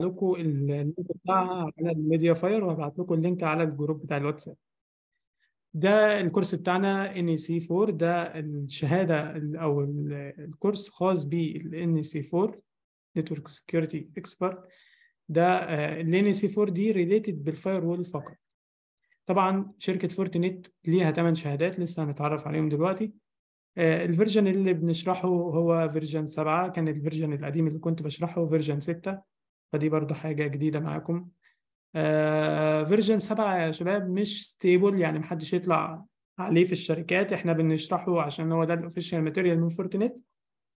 لكم اللينك بتاعها على الميديا فاير وهبعت لكم اللينك على الجروب بتاع الواتساب ده الكورس بتاعنا سي 4 e ده الشهادة أو الكورس خاص بال سي 4 نتورك سكيورتي اكسبرت ده آه، ال سي 4 e دي ريليتد بالفاير وول فقط طبعا شركة فورتنيت ليها 8 شهادات لسه هنتعرف عليهم دلوقتي آه، الفيرجن اللي بنشرحه هو فيرجن 7 كان الفيرجن القديم اللي كنت بشرحه فيرجن 6 فدي برضو حاجه جديده معاكم آه، فيرجن 7 يا شباب مش ستيبل يعني محدش يطلع عليه في الشركات احنا بنشرحه عشان هو ده الاوفيشال ماتيريال من فورتنت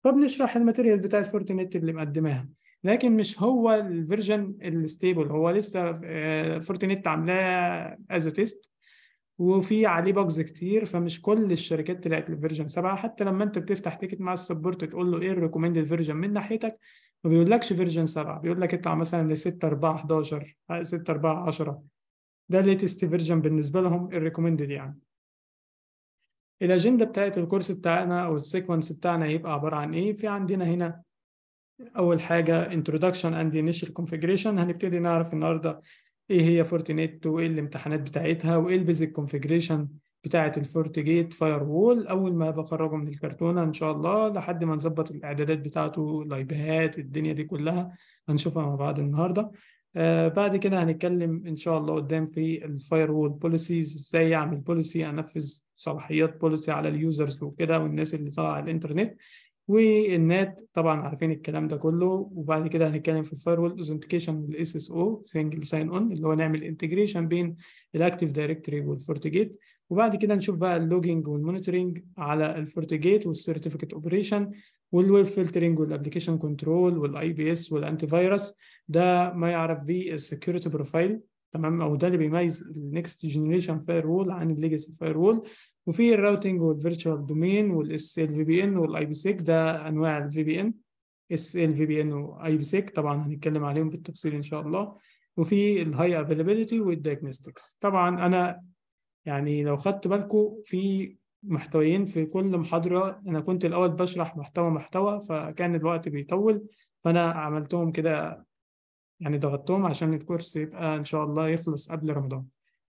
فبنشرح الماتيريال بتاعت فورتنت اللي مقدماها لكن مش هو الفيرجن الستيبل هو لسه آه، فورتنت عاملاه از تيست وفي عليه باجز كتير فمش كل الشركات طلعت الفيرجن 7 حتى لما انت بتفتح تيكت مع السبورت تقول له ايه الريكومندد فيرجن من ناحيتك ما بيقولكش فيرجن 7 بيقول لك اطلع مثلا ل 6 4 11 6 4 10 ده الليتست فيرجن بالنسبه لهم الريكومندد يعني الاجنده بتاعت الكورس بتاعنا او السيكونس بتاعنا هيبقى عباره عن ايه في عندنا هنا اول حاجه introduction and initial configuration هنبتدي نعرف النهارده ايه هي فورتينيت وايه الامتحانات بتاعتها وايه البيزك كونفيجريشن بتاعة الفورتجيت فاير وول أول ما بخرجه من الكرتونة إن شاء الله لحد ما نظبط الإعدادات بتاعته لايبهات الدنيا دي كلها هنشوفها مع بعض النهاردة آه بعد كده هنتكلم إن شاء الله قدام في الفاير وول بوليسيز إزاي أعمل بوليسي أنفذ صلاحيات بوليسي على اليوزرز وكده والناس اللي طالعة على الإنترنت والنات طبعا عارفين الكلام ده كله وبعد كده هنتكلم في الفاير وول اوثنتيكيشن والاس اس او سنجل ساين اون اللي هو نعمل انتجريشن بين الاكتيف دايركتوري والفورتيجيت وبعد كده نشوف بقى اللوجينج والمونيتورنج على الفورتيجيت والسيرتيفيكت اوبريشن والويب فلترنج والابلكيشن كنترول والاي بي اس والانتي فايروس ده ما يعرف بيه السكيورتي بروفايل تمام او ده اللي بيميز النكست جنريشن فاير وول عن الليجاسي فاير وول وفي الراوتنج والفيرتشوال دومين والاس ال في بي ان والاي بي سيك ده انواع الفي بي ان اس ال في بي ان واي بي سيك طبعا هنتكلم عليهم بالتفصيل ان شاء الله وفي الهاي افيلابيلتي والدايجنستكس طبعا انا يعني لو خدت بالكم في محتويين في كل محاضرة أنا كنت الأول بشرح محتوى محتوى فكان الوقت بيطول فأنا عملتهم كده يعني ضغطتهم عشان الكورس يبقى إن شاء الله يخلص قبل رمضان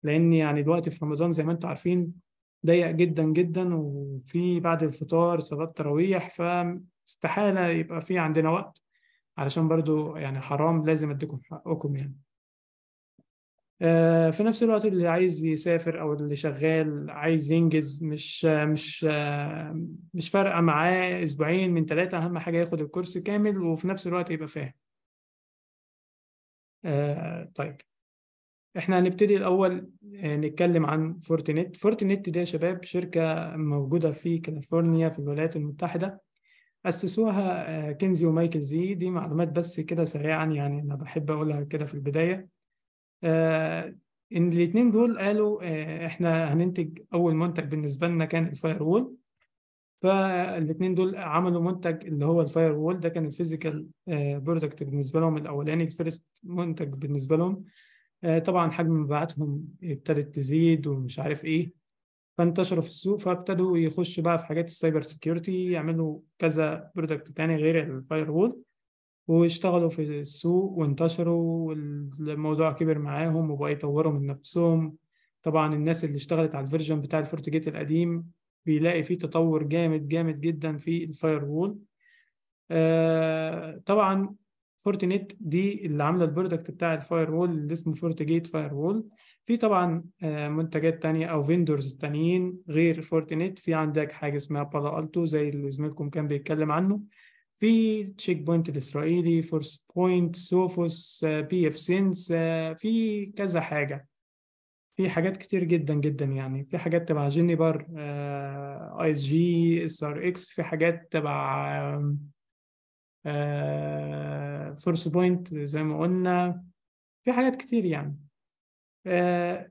لأن يعني الوقت في رمضان زي ما أنتم عارفين ضيق جدا جدا وفي بعد الفطار صلاة تراويح فاستحالة يبقى في عندنا وقت علشان برضو يعني حرام لازم أديكم حقكم يعني آه، في نفس الوقت اللي عايز يسافر او اللي شغال عايز ينجز مش مش مش فارقه معاه اسبوعين من ثلاثه اهم حاجه ياخد الكورس كامل وفي نفس الوقت يبقى فاهم آه، طيب احنا هنبتدي الاول آه، نتكلم عن فورتنت فورتنت دي يا شباب شركه موجوده في كاليفورنيا في الولايات المتحده اسسوها كنزي ومايكل زي دي معلومات بس كده سريعا يعني انا بحب اقولها كده في البدايه آه، ان الاثنين دول قالوا آه، احنا هننتج اول منتج بالنسبه لنا كان الفاير وول فالاثنين دول عملوا منتج اللي هو الفاير وول ده كان الفيزيكال برودكت آه، بالنسبه لهم الاولاني الفيرست منتج بالنسبه لهم طبعا حجم مبيعاتهم ابتدت تزيد ومش عارف ايه فانتشروا في السوق فابتدوا يخشوا بقى في حاجات السايبر سيكيورتي يعملوا كذا برودكت تاني غير الفاير وول واشتغلوا في السوق وانتشروا والموضوع كبر معاهم وبقوا يطوروا من نفسهم طبعا الناس اللي اشتغلت على الفيرجن بتاع الفورتيجيت القديم بيلاقي فيه تطور جامد جامد جدا في الفاير وول آه، طبعا فورتينيت دي اللي عامله البرودكت بتاع الفاير وول اللي اسمه فورتيجيت فاير وول في طبعا آه، منتجات تانية او فيندورز تانيين غير فورتينيت في عندك حاجه اسمها بالا التو زي اللي زميلكم كان بيتكلم عنه في تشيك بوينت الاسرائيلي فورس بوينت سوفوس بي اف سينس في كذا حاجه في حاجات كتير جدا جدا يعني في حاجات تبع جينيبر اي اس جي اس ار اكس في حاجات تبع فورس بوينت آه، زي ما قلنا في حاجات كتير يعني آه،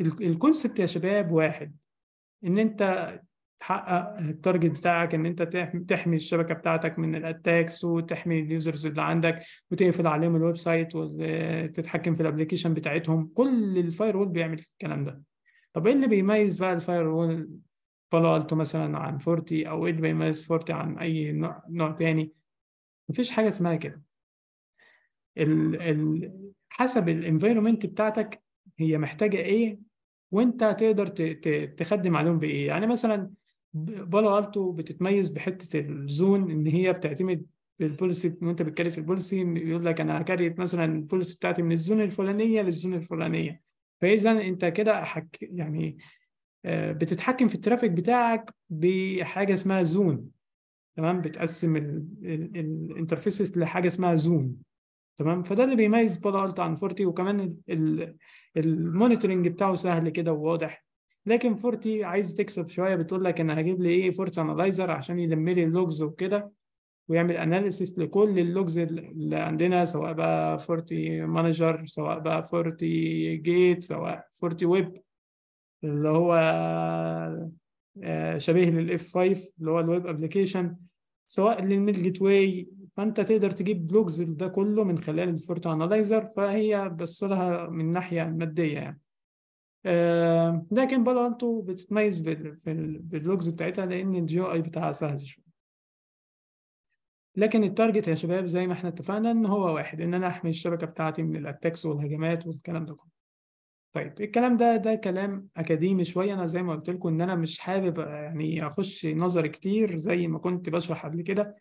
الكونسبت يا شباب واحد ان انت تحقق التارجت بتاعك ان انت تحمي الشبكه بتاعتك من الاتاكس وتحمي اليوزرز اللي عندك وتقفل عليهم الويب سايت وتتحكم في الابلكيشن بتاعتهم كل الفاير وول بيعمل الكلام ده طب ايه اللي بيميز بقى الفاير وول بالو التو مثلا عن فورتي او ايه اللي بيميز فورتي عن اي نوع, نوع تاني مفيش حاجه اسمها كده ال ال حسب الانفيرومنت بتاعتك هي محتاجه ايه وانت تقدر تخدم عليهم بايه يعني مثلا بالو التو بتتميز بحته الزون ان هي بتعتمد البوليسي وانت بتكلف في البوليسي يقول لك انا هكريت مثلا البوليسي بتاعتي من الزون الفلانيه للزون الفلانيه فاذا انت كده حك... يعني آه، بتتحكم في الترافيك بتاعك بحاجه اسمها زون تمام بتقسم الانترفيسز لحاجه اسمها زون تمام فده اللي بيميز بالو التو عن فورتي وكمان المونيتورنج بتاعه سهل كده وواضح لكن فورتي عايز تكسب شويه بتقول لك انا هجيب لي ايه فورت انالايزر عشان يلم لي اللوجز وكده ويعمل اناليسيس لكل اللوجز اللي عندنا سواء بقى فورتي مانجر سواء بقى فورتي جيت سواء فورتي ويب اللي هو آه، شبيه للاف 5 اللي هو الويب ابلكيشن سواء للميل جيت واي فانت تقدر تجيب لوجز ده كله من خلال الفورت انالايزر فهي بصلها لها من ناحيه ماديه يعني آه، لكن بالو التو بتتميز اللوجز بتاعتها لان الجيو اي بتاعها سهل شويه لكن التارجت يا شباب زي ما احنا اتفقنا ان هو واحد ان انا احمي الشبكه بتاعتي من الاتاكس والهجمات والكلام ده كله طيب الكلام ده ده كلام اكاديمي شويه انا زي ما قلت لكم ان انا مش حابب يعني اخش نظر كتير زي ما كنت بشرح قبل كده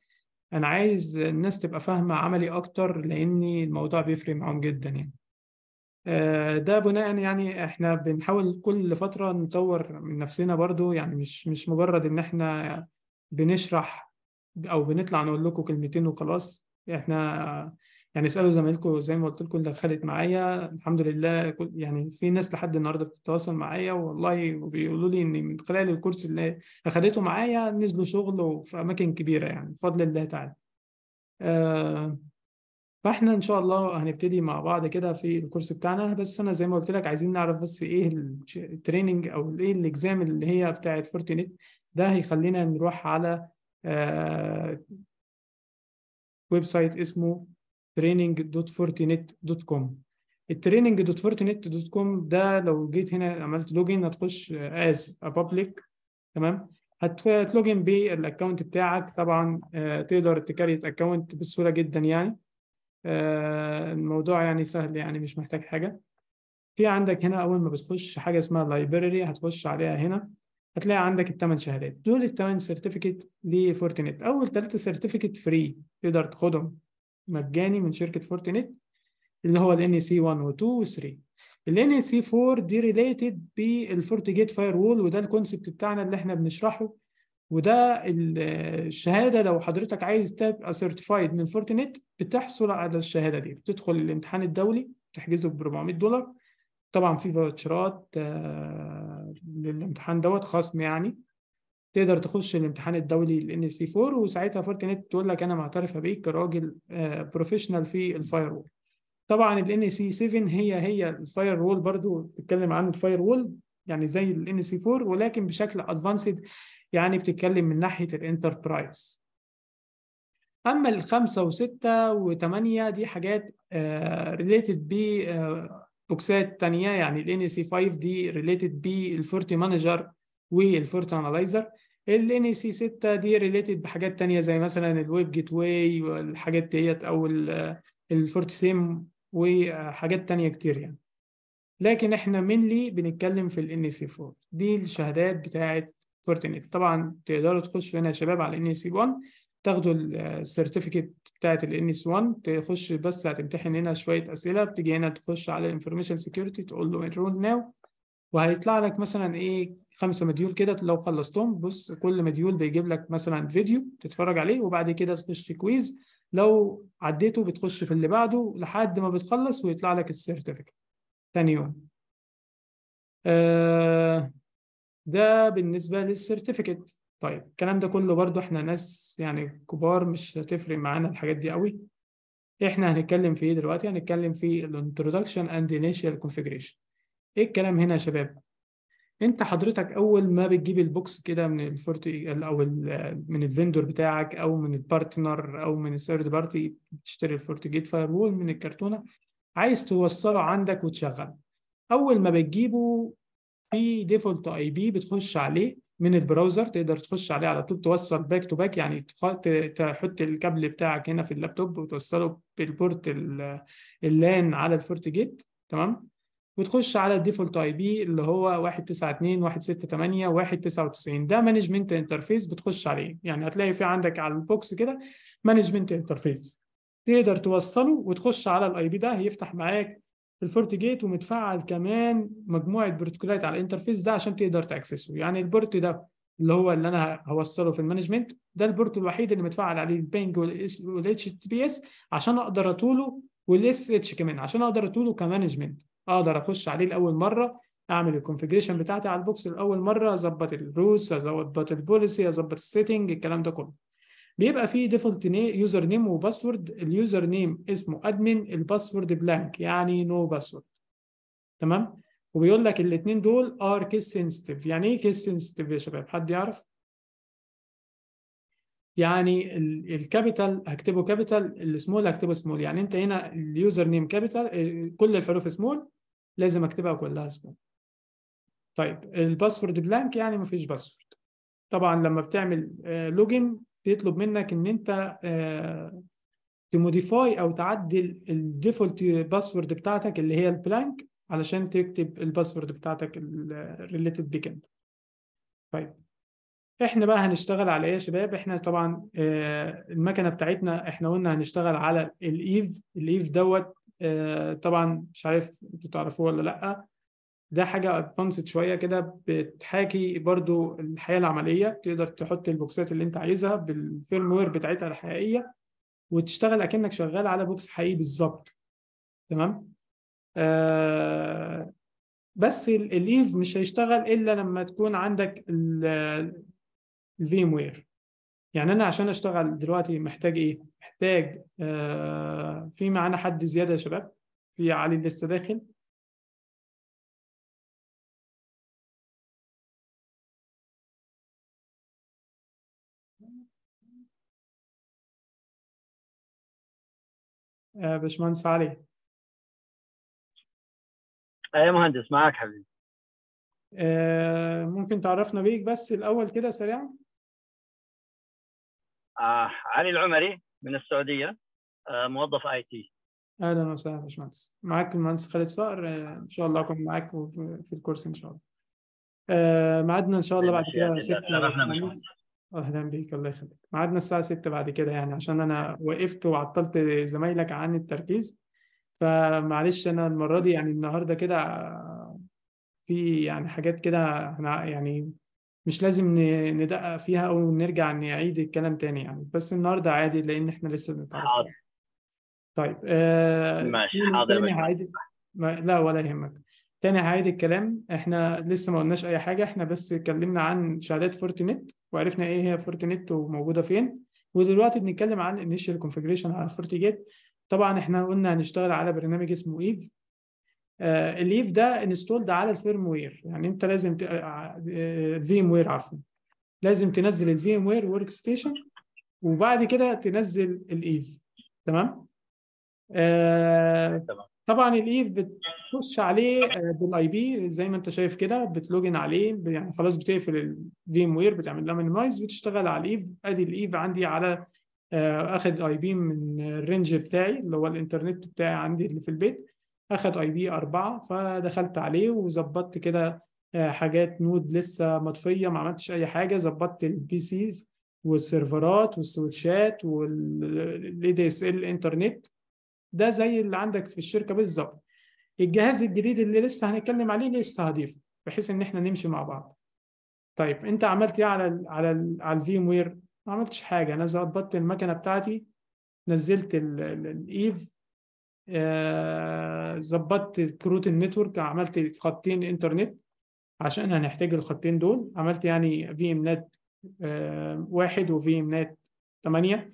انا عايز الناس تبقى فاهمه عملي اكتر لان الموضوع بيفرق معاهم جدا يعني آه، ده بناء يعني احنا بنحاول كل فترة نطور من نفسنا برضو يعني مش مش مجرد ان احنا بنشرح او بنطلع نقول لكم كلمتين وخلاص احنا يعني اسالوا زمايلكم زي ما قلت لكم اللي دخلت معايا الحمد لله يعني في ناس لحد النهارده بتتواصل معايا والله وبيقولوا لي ان من خلال الكورس اللي اخدته معايا نزلوا شغل في اماكن كبيره يعني بفضل الله تعالى. آه فاحنا ان شاء الله هنبتدي مع بعض كده في الكورس بتاعنا بس انا زي ما قلت لك عايزين نعرف بس ايه التريننج او ايه الاكزام اللي هي بتاعه فورتينيت ده هيخلينا نروح على آه ويب سايت اسمه training.fortinet.com training.fortinet.com ده لو جيت هنا عملت لوجن هتخش از public تمام هتلوجن بالاكونت بتاعك طبعا آه تقدر تكريت اكونت بسهوله جدا يعني آه، الموضوع يعني سهل يعني مش محتاج حاجة في عندك هنا أول ما بتخش حاجة اسمها لايبرري هتخش عليها هنا هتلاقي عندك الثمان شهادات دول الثمان سيرتيفيكت لفورتينيت أول ثلاثة سيرتيفيكت فري تقدر تاخدهم مجاني من شركة فورتينيت اللي هو ال NEC 1 و 2 و 3 ال NEC 4 دي ريليتد بالفورتيجيت فاير وول وده الكونسبت بتاعنا اللي احنا بنشرحه وده الشهاده لو حضرتك عايز تبقى سيرتيفايد من فورتنت بتحصل على الشهاده دي بتدخل الامتحان الدولي تحجزه ب 400 دولار طبعا في فوتشرات آه، للامتحان دوت خصم يعني تقدر تخش الامتحان الدولي ال سي 4 وساعتها فورتنت تقول لك انا معترفه بيك كراجل بروفيشنال آه، في الفاير وول طبعا ال سي 7 هي هي الفاير وول برضو بتتكلم عن الفاير وول يعني زي ال سي 4 ولكن بشكل ادفانسد يعني بتتكلم من ناحية الانتربرايز أما الخمسة وستة وثمانية دي حاجات ريليتد آه، ب آه، بوكسات تانية يعني ال NAC5 دي ريليتد بالفورتي مانجر والفورتي اناليزر ال NAC6 دي ريليتد بحاجات تانية زي مثلا الويب جيت واي والحاجات ديت او الفورتي سيم وحاجات تانية كتير يعني لكن احنا منلي بنتكلم في ال NAC4 دي الشهادات بتاعت فورتينيت طبعا تقدروا تخشوا هنا يا شباب على ان سي 1 تاخدوا السيرتيفيكت بتاعت ان اس 1 تخش بس هتمتحن هنا شويه اسئله بتيجي هنا تخش على انفورميشن سكيورتي تقول له انرول ناو وهيطلع لك مثلا ايه خمسه مديول كده لو خلصتهم بص كل مديول بيجيب لك مثلا فيديو تتفرج عليه وبعد كده تخش كويز لو عديته بتخش في اللي بعده لحد ما بتخلص ويطلع لك السيرتيفيكت ثاني يوم آه ده بالنسبه للسيرتيفيكت طيب الكلام ده كله برضو احنا ناس يعني كبار مش هتفرق معانا الحاجات دي قوي احنا هنتكلم في ايه دلوقتي هنتكلم في الانترودكشن اند انيشال كونفيجريشن ايه الكلام هنا يا شباب انت حضرتك اول ما بتجيب البوكس كده من الفورتي او من الفندور بتاعك او من البارتنر او من الثيرد بارتي بتشتري الفورتي جيت فايرول من الكرتونه عايز توصله عندك وتشغله اول ما بتجيبه في ديفولت اي بي بتخش عليه من البراوزر تقدر تخش عليه على طول توصل باك تو باك يعني تحط الكابل بتاعك هنا في اللابتوب وتوصله بالبورت اللان على الفورت جيت تمام وتخش على الديفولت اي بي اللي هو 192 168 199 ده مانجمنت انترفيس بتخش عليه يعني هتلاقي في عندك على البوكس كده مانجمنت انترفيس تقدر توصله وتخش على الاي بي ده هيفتح معاك الفورت جيت ومتفعل كمان مجموعه بروتوكولات على الانترفيس ده عشان تقدر تاكسسه يعني البورت ده اللي هو اللي انا هوصله في المانجمنت ده البورت الوحيد اللي متفعل عليه البينج والاتش تي بي اس عشان اقدر اطوله والاس اتش كمان عشان اقدر اطوله كمانجمنت اقدر اخش عليه لاول مره اعمل الكونفجريشن بتاعتي على البوكس لاول مره اظبط الروس اظبط البوليسي اظبط السيتنج الكلام ده كله بيبقى فيه ديفولت يوزر نيم وباسورد اليوزر نيم اسمه ادمن الباسورد بلانك يعني نو no باسورد تمام وبيقول لك الاثنين دول ار كيس سنسيتيف يعني ايه كيس سنسيتيف يا شباب حد يعرف يعني الكابيتال هكتبه كابيتال السمول هكتبه سمول يعني انت هنا اليوزر نيم كابيتال كل الحروف سمول لازم اكتبها كلها سمول طيب الباسورد بلانك يعني مفيش باسورد طبعا لما بتعمل لوجن آه، بيطلب منك ان انت تموديفاي آه، او تعدل الديفولت باسورد بتاعتك اللي هي البلانك علشان تكتب الباسورد بتاعتك الريليتد بيك اند طيب احنا بقى هنشتغل على ايه يا شباب احنا طبعا آه، المكنه بتاعتنا احنا قلنا هنشتغل على الايف الايف دوت آه، طبعا مش عارف انتوا تعرفوه ولا لا ده حاجه ادفانسد شويه كده بتحاكي برضو الحياه العمليه تقدر تحط البوكسات اللي انت عايزها بالفيرم وير بتاعتها الحقيقيه وتشتغل اكنك شغال على بوكس حقيقي بالظبط تمام آه بس الايف مش هيشتغل الا لما تكون عندك الفيم وير يعني انا عشان اشتغل دلوقتي محتاج ايه محتاج آه في معانا حد زياده يا شباب في علي لسه داخل باشمهندس علي اي أه، مهندس معاك حبيبي أه، ممكن تعرفنا بيك بس الاول كده سريعا آه علي العمري من السعوديه آه موظف اي تي اهلا وسهلا يا باشمهندس معاك المهندس خالد صقر آه ان شاء الله اكون معاك في الكورس ان شاء الله آه ميعادنا ان شاء الله بعد كده 6 اهلا بيك الله يخليك ميعادنا الساعه 6 بعد كده يعني عشان انا وقفت وعطلت زمايلك عن التركيز فمعلش انا المره دي يعني النهارده كده في يعني حاجات كده احنا يعني مش لازم ندقق فيها او نرجع نعيد الكلام تاني يعني بس النهارده عادي لان احنا لسه بنتعرف طيب آه ماشي حاضر هعيد لا ولا يهمك تاني هعيد الكلام احنا لسه ما قلناش اي حاجه احنا بس اتكلمنا عن شهادات فورتنت وعرفنا ايه هي فورتنت وموجوده فين ودلوقتي بنتكلم عن انيشال كونفيجريشن على فورتيجيت طبعا احنا قلنا هنشتغل على برنامج اسمه ايف آه الايف ده انستولد على الفيرم وير يعني انت لازم الفي ام وير عفوا لازم تنزل الفي ام وير ورك ستيشن وبعد كده تنزل الايف تمام آه تمام طبعا الايف بتخش عليه آه، بالاي بي زي ما انت شايف كده بتلوجن عليه يعني خلاص بتقفل الفيم وير بتعمل لها مينيمايز بتشتغل على الايف ادي الايف عندي على آه، اخد اي بي من الرينج بتاعي اللي هو الانترنت بتاعي عندي اللي في البيت اخد اي بي 4 فدخلت عليه وظبطت كده آه، حاجات نود لسه مطفيه ما عملتش اي حاجه ظبطت البي سيز والسيرفرات والسويتشات والاي دي اس ال انترنت ده زي اللي عندك في الشركه بالظبط الجهاز الجديد اللي لسه هنتكلم عليه لسه هضيفه بحيث ان احنا نمشي مع بعض طيب انت عملت ايه على الـ على الـ على الفيم وير ما عملتش حاجه انا ظبطت المكنه بتاعتي نزلت الايف آه، ظبطت آه كروت النتورك عملت خطين انترنت عشان هنحتاج الخطين دول عملت يعني في ام نت آه واحد وفي ام نت 8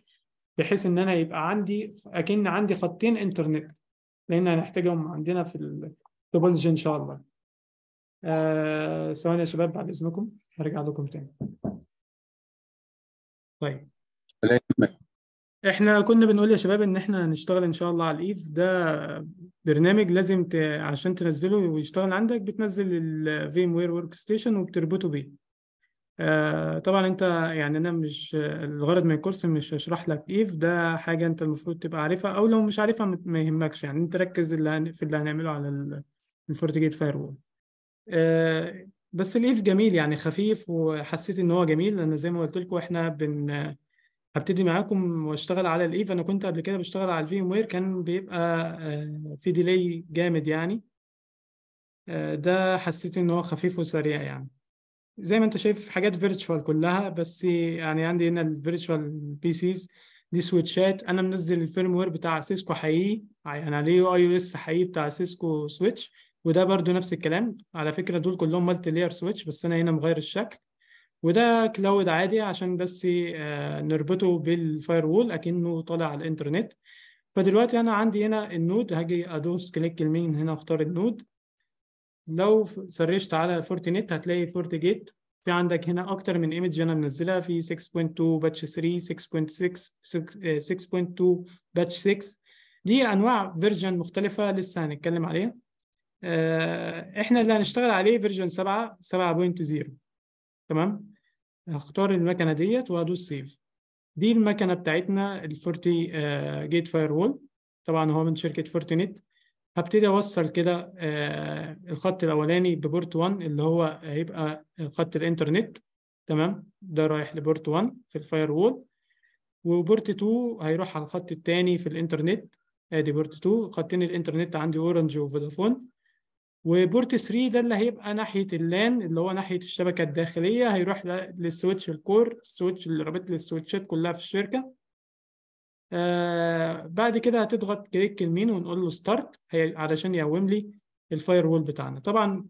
بحيث ان انا يبقى عندي اكن عندي خطين انترنت لان هنحتاجهم عندنا في التوبولوجي ان شاء الله آه ثواني يا شباب بعد اذنكم هرجع لكم تاني طيب احنا كنا بنقول يا شباب ان احنا هنشتغل ان شاء الله على الايف ده برنامج لازم ت... عشان تنزله ويشتغل عندك بتنزل الفيم وير ورك ستيشن وبتربطه بيه آه، طبعا انت يعني انا مش الغرض من الكورس مش هشرح لك ايف ده حاجه انت المفروض تبقى عارفها او لو مش عارفها ما يهمكش يعني انت ركز اللي في اللي هنعمله على الفورتيجيت فاير وول بس الايف جميل يعني خفيف وحسيت ان هو جميل لان زي ما قلت لكم احنا بن هبتدي معاكم واشتغل على الايف انا كنت قبل كده بشتغل على الفي ام وير كان بيبقى آه، في ديلي جامد يعني آه، ده حسيت ان هو خفيف وسريع يعني زي ما انت شايف حاجات فيرتشوال كلها بس يعني عندي هنا الفيرتشوال سيز دي سويتشات انا منزل الفيرم وير بتاع سيسكو حقيقي يعني عليه يو اي اس حقيقي بتاع سيسكو سويتش وده برضو نفس الكلام على فكره دول كلهم مالتي لاير سويتش بس انا هنا مغير الشكل وده كلاود عادي عشان بس آه، نربطه بالفاير وول اكنه طالع على الانترنت فدلوقتي انا عندي هنا النود هاجي ادوس كليك المين هنا اختار النود لو سرشت على فورتينيت هتلاقي فورتي جيت في عندك هنا اكتر من ايمج انا منزلها في 6.2 باتش 3 6.6 6.2 باتش 6 دي انواع فيرجن مختلفه لسه هنتكلم عليها آه، احنا اللي هنشتغل عليه فيرجن 7 7.0 تمام هختار المكنه ديت وهدوس سيف دي المكنه بتاعتنا الفورتي جيت فاير وول طبعا هو من شركه فورتينيت هبتدي اوصل كده آه، الخط الاولاني ببورت 1 اللي هو هيبقى خط الانترنت تمام ده رايح لبورت 1 في الفاير وول وبورت 2 هيروح على الخط الثاني في الانترنت ادي بورت 2 خطين الانترنت عندي اورنج وفودافون وبورت 3 ده اللي هيبقى ناحيه اللان اللي هو ناحيه الشبكه الداخليه هيروح للسويتش الكور السويتش اللي رابط للسويتشات كلها في الشركه آه، بعد كده هتضغط كليك المين ونقول له ستارت علشان يقوم لي الفاير وول بتاعنا طبعا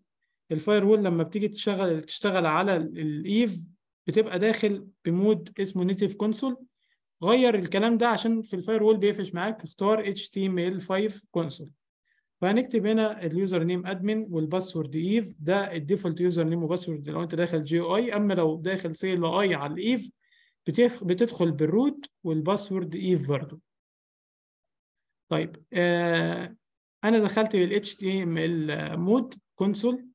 الفاير وول لما بتيجي تشتغل تشتغل على الايف بتبقى داخل بمود اسمه نيتيف كونسول غير الكلام ده عشان في الفاير وول بيقفش معاك اختار HTML5 كونسول فهنكتب هنا اليوزر نيم ادمن والباسورد ايف ده الديفولت يوزر نيم وباسورد لو انت داخل جي او اي اما لو داخل سي ال اي على الايف بتدخل بالروت والباسورد ايف برضو طيب آه انا دخلت بال HTML مود كونسول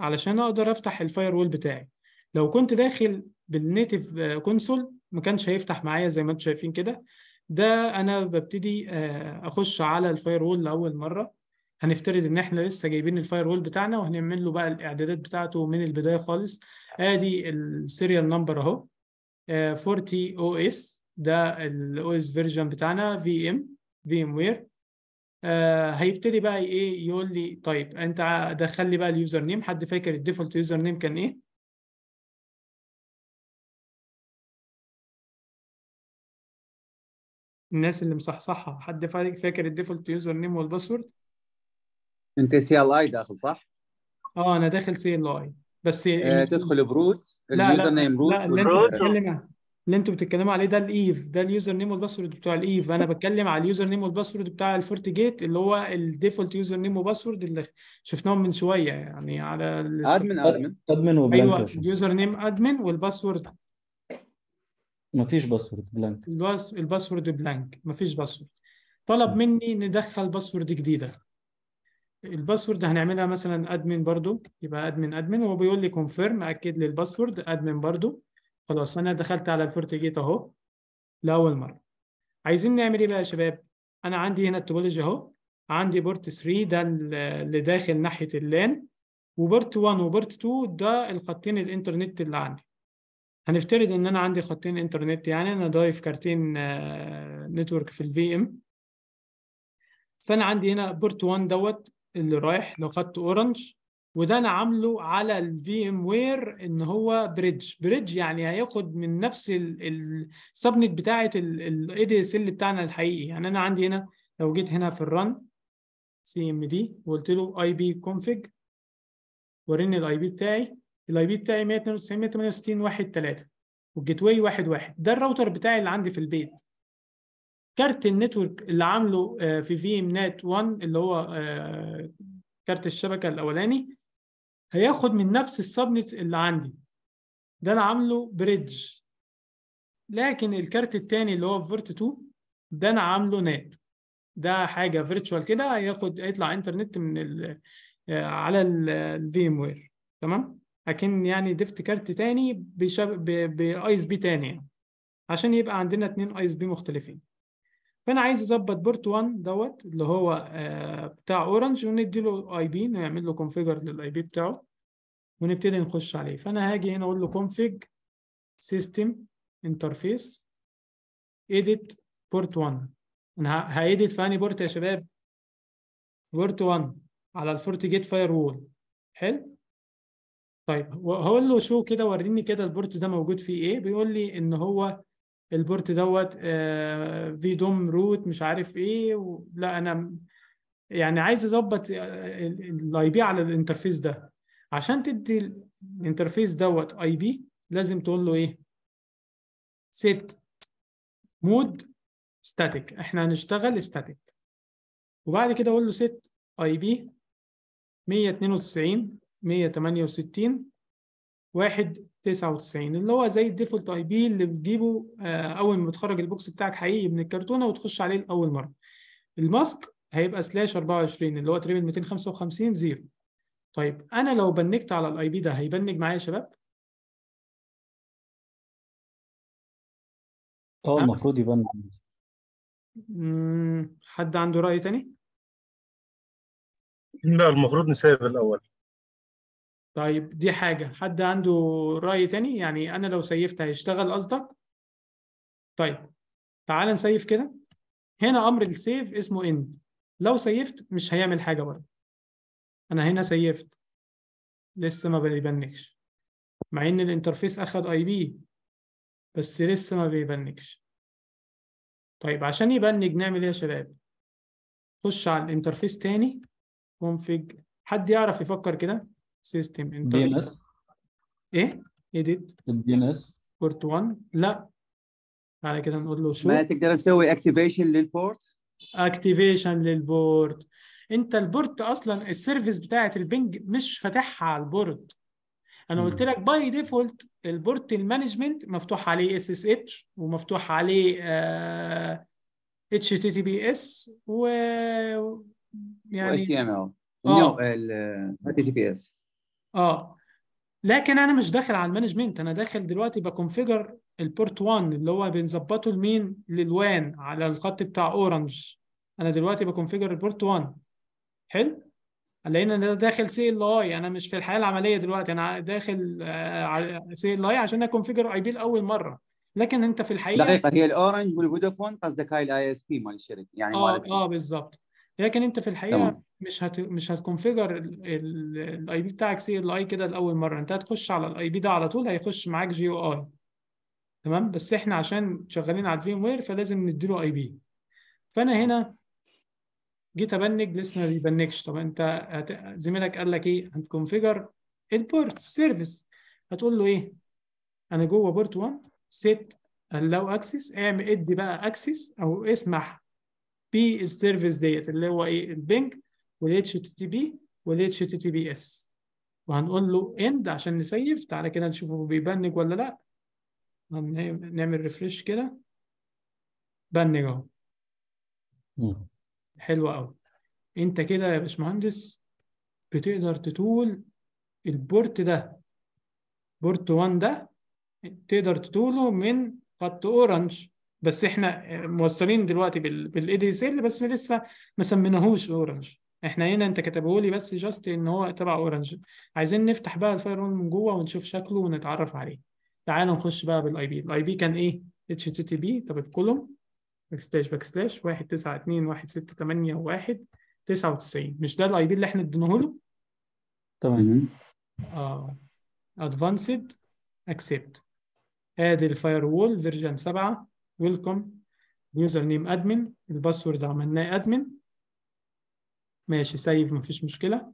علشان اقدر افتح الفاير وول بتاعي لو كنت داخل بالنيتف كونسول ما كانش هيفتح معايا زي ما انتم شايفين كده ده انا ببتدي آه، اخش على الفاير وول لاول مره هنفترض ان احنا لسه جايبين الفاير وول بتاعنا وهنعمل له بقى الاعدادات بتاعته من البدايه خالص ادي السيريال نمبر اهو 40 آه، او اس ده الاو اس فيرجن بتاعنا في ام في ام وير هيبتدي بقى ايه يقول لي طيب انت دخل لي بقى اليوزر نيم حد فاكر الديفولت يوزر نيم كان ايه الناس اللي مصحصحها حد فاكر الديفولت يوزر نيم والباسورد انت سي ال اي داخل صح اه انا داخل سي ال اي بس آه تدخل بروت اليوزر نيم روت لا اللي انت بتتكلم اللي انتوا بتتكلموا عليه ده الايف ده اليوزر نيم والباسورد بتوع الايف انا بتكلم على اليوزر نيم والباسورد بتاع الفورت جيت اللي هو الديفولت يوزر نيم وباسورد اللي شفناهم من شويه يعني على ادمن ادمن ادمن وبلانك ايوه اليوزر نيم ادمن والباسورد مفيش باسورد بلانك الباسورد بلانك مفيش باسورد طلب مني ندخل باسورد جديده الباسورد هنعملها مثلا ادمن برضو يبقى ادمن ادمن وهو بيقول لي كونفيرم اكد لي الباسورد ادمن برضو خلاص انا دخلت على جيت اهو لاول مره عايزين نعمل ايه بقى يا شباب انا عندي هنا التوبولوجي اهو عندي بورت 3 ده اللي داخل ناحيه اللان وبورت 1 وبورت 2 ده الخطين الانترنت اللي عندي هنفترض ان انا عندي خطين انترنت يعني انا ضايف كارتين نتورك آه، في الفي ام فانا عندي هنا بورت 1 دوت اللي رايح لو خدت اورنج وده انا عامله على الفي ام وير ان هو بريدج بريدج يعني هياخد من نفس السبنت بتاعه الاي دي اس ال بتاعنا الحقيقي يعني انا عندي هنا لو جيت هنا في الرن سي ام دي وقلت له اي بي كونفج وريني الاي بي بتاعي الاي بي بتاعي 192.168.1.3 والجيت واي 1.1 ده الراوتر بتاعي اللي عندي في البيت كارت النتورك اللي عامله آه، في في ام نات 1 اللي هو آه، كارت الشبكه الاولاني هياخد من نفس السبنت اللي عندي ده انا عامله بريدج لكن الكارت الثاني اللي هو في فيرت 2 ده انا عامله نات ده حاجه فيرتشوال كده هياخد هيطلع انترنت من الـ آه، على الفي ام وير تمام لكن يعني ضفت كارت تاني باي اس بي تاني يعني. عشان يبقى عندنا اتنين اي اس بي مختلفين فانا عايز اظبط بورت 1 دوت اللي هو آه، بتاع اورنج وندي له اي بي نعمل له كونفيجر للاي بي بتاعه ونبتدي نخش عليه فانا هاجي هنا اقول له كونفيج سيستم انترفيس ايديت بورت 1 انا هايدت في انهي بورت يا شباب بورت 1 على الفورت جيت فاير وول حلو طيب هقول له شو كده وريني كده البورت ده موجود فيه ايه بيقول لي ان هو البورت دوت آه، في دوم روت مش عارف ايه لا انا يعني عايز اظبط آه، الاي بي على الانترفيس ده عشان تدي الانترفيس دوت اي بي لازم تقول له ايه set مود static احنا هنشتغل static وبعد كده اقول له set اي بي 192 168 وتسعين اللي هو زي الديفولت اي بي اللي بتجيبه آه، اول ما بتخرج البوكس بتاعك حقيقي من الكرتونه وتخش عليه لاول مره الماسك هيبقى سلاش 24 اللي هو تقريبا 255 زيرو طيب انا لو بنكت على الاي بي ده هيبنج معايا يا شباب اه المفروض يبان حد عنده رأي تاني؟ لا المفروض نسيب الأول طيب دي حاجة حد عنده رأي تاني يعني أنا لو سيفت هيشتغل قصدك طيب تعال نسيف كده هنا أمر السيف اسمه اند لو سيفت مش هيعمل حاجة برضه أنا هنا سيفت لسه ما بيبنكش مع إن الانترفيس أخد أي بي بس لسه ما بيبنكش طيب عشان يبنج نعمل إيه يا شباب خش على الانترفيس تاني كونفج حد يعرف يفكر كده سيستم دي ان اس ايه ايديت الدي ان اس بورت 1 لا على كده نقول له شو ما تقدر تسوي اكتيفيشن للبورت اكتيفيشن للبورت انت البورت اصلا السيرفيس بتاعه البنج مش فاتحها على البورت انا قلت لك باي ديفولت البورت المانجمنت مفتوح عليه اس اس اتش ومفتوح عليه اتش تي تي بي اس و يعني اتش تي ام ال اتش تي بي اس اه لكن انا مش داخل على المانجمنت انا داخل دلوقتي بكونفيجر البورت 1 اللي هو بنظبطه لمين للوان على الخط بتاع اورنج انا دلوقتي بكونفيجر البورت 1 حلو لقينا ان انا داخل سي ال اي انا مش في الحياه العمليه دلوقتي انا داخل سي ال اي عشان اكونفيجر اي بي لاول مره لكن انت في الحقيقه دقيقه هي الاورنج والفودافون قصدك هاي الاي اس بي مال الشركه يعني اه اه بالظبط لكن انت في الحقيقه تمام. مش هت... مش هتكونفيجر الاي بي بتاعك سي ال اي كده لاول مره انت هتخش على الاي بي ده على طول هيخش معاك جي او اي تمام بس احنا عشان شغالين على الفيم وير فلازم نديله اي بي فانا هنا جيت ابنج لسه ما بيبنجش طب انت هت... زميلك قال لك ايه هتكونفيجر البورت سيرفيس هتقول له ايه انا جوه بورت 1 سيت اللو اكسس اعمل ادي بقى اكسس او اسمح بالسيرفيس ديت اللي هو ايه البنج وال HTTP وال HTTPS وهنقول له end عشان نسيف تعالى كده نشوفه بيبنج ولا لا نعمل ريفرش كده بنج اهو حلو قوي انت كده يا باشمهندس بتقدر تطول البورت ده بورت 1 ده تقدر تطوله من خط اورنج بس احنا موصلين دلوقتي بالاي دي سيل بس لسه ما سميناهوش اورنج احنا هنا انت كتبه لي بس جاست ان هو تبع اورنج عايزين نفتح بقى الفاير وول من جوه ونشوف شكله ونتعرف عليه تعال نخش بقى بالاي بي الاي بي كان ايه اتش تي تي بي طب الكولوم باك سلاش باك سلاش 192.168.1 99 مش ده الاي بي اللي احنا اديناه له تمام اه ادفانسد اكسبت ادي الفاير وول فيرجن 7 ويلكم يوزر نيم ادمن الباسورد عملناه ادمن ماشي سيف مفيش مشكله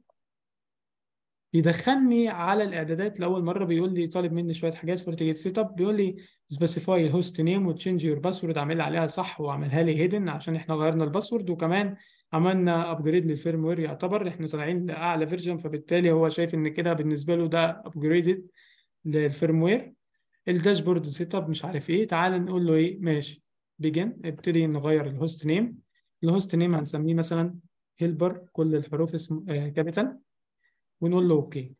يدخلني على الاعدادات لاول مره بيقول لي طالب مني شويه حاجات فورتيجيت سيت اب بيقول لي سبيسيفاي الهوست نيم وتشينج يور باسورد اعمل عليها صح واعملها لي هيدن عشان احنا غيرنا الباسورد وكمان عملنا ابجريد للفيرم وير يعتبر احنا طالعين لاعلى فيرجن فبالتالي هو شايف ان كده بالنسبه له ده ابجريدد للفيرم وير الداشبورد سيت اب مش عارف ايه تعال نقول له ايه ماشي بيجن ابتدي نغير الهوست نيم الهوست نيم هنسميه مثلا هيلبر كل الحروف اسم آه، كابيتال ونقول له اوكي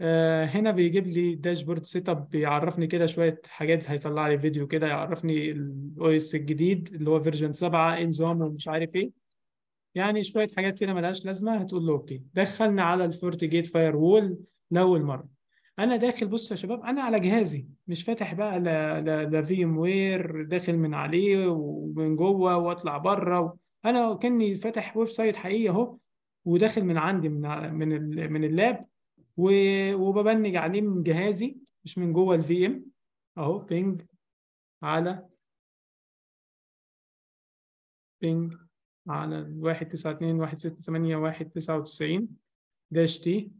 آه، هنا بيجيب لي داشبورد سيت اب بيعرفني كده شويه حاجات هيطلع لي فيديو كده يعرفني الاو اس الجديد اللي هو فيرجن 7 انزام ومش عارف ايه يعني شويه حاجات كده ملهاش لازمه هتقول له اوكي دخلنا على الفورتي جيت فاير وول لاول مره انا داخل بص يا شباب انا على جهازي مش فاتح بقى لا لا لا فيم وير داخل من عليه ومن جوه واطلع بره انا كاني فاتح ويب سايت حقيقي اهو وداخل من عندي من من من اللاب وببنج عليه من جهازي مش من جوه الفي ام اهو بينج على بينج على واحد تسعة اتنين واحد ستة تمانية واحد تسعة وتسعين داش تي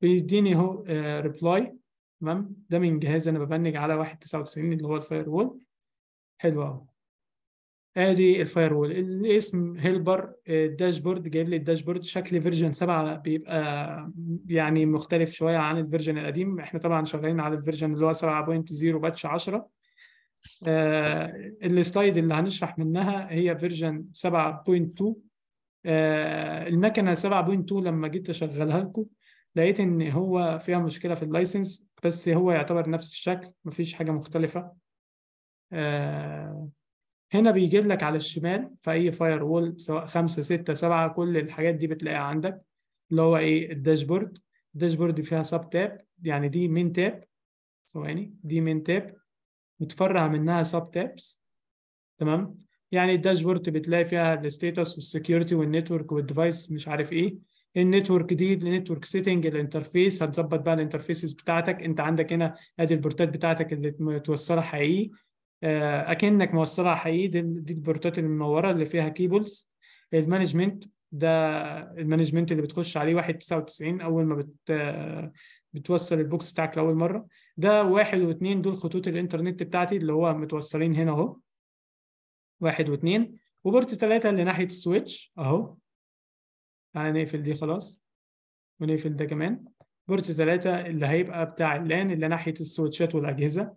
بيديني اهو ريبلاي آه، تمام ده من جهاز انا ببنج على واحد تسعة وتسعين اللي هو الفاير وول حلو اهو ادي الفايروول الاسم هيلبر آه، الداشبورد جايب لي الداشبورد شكل فيرجن 7 بيبقى يعني مختلف شويه عن الفيرجن القديم احنا طبعا شغالين على الفيرجن اللي هو 7.0 باتش 10 آه السلايد اللي هنشرح منها هي فيرجن 7.2 آه المكنه 7.2 لما جيت اشغلها لكم لقيت ان هو فيها مشكله في اللايسنس بس هو يعتبر نفس الشكل مفيش حاجه مختلفه آه هنا بيجيب لك على الشمال في اي فاير وول سواء 5 6 7 كل الحاجات دي بتلاقيها عندك اللي هو ايه الداشبورد الداشبورد فيها سب تاب يعني دي مين تاب ثواني دي مين تاب متفرع منها سب تابس تمام يعني الداشبورد بتلاقي فيها الستيتس والسكيورتي والنتورك والديفايس مش عارف ايه النتورك دي النتورك سيتنج الانترفيس هتظبط بقى الانترفيسز بتاعتك انت عندك هنا ادي البورتات بتاعتك اللي متوصله حقيقي آه، اكنك موصلها حقيقي دي, البورتات المنوره اللي فيها كيبلز المانجمنت ده المانجمنت اللي بتخش عليه 1.99 اول ما بت آه، بتوصل البوكس بتاعك لاول مره ده واحد واثنين دول خطوط الانترنت بتاعتي اللي هو متوصلين هنا اهو واحد واثنين وبورت ثلاثة اللي ناحية السويتش اهو تعالى نقفل دي خلاص ونقفل ده كمان بورت ثلاثة اللي هيبقى بتاع اللان اللي ناحية السويتشات والأجهزة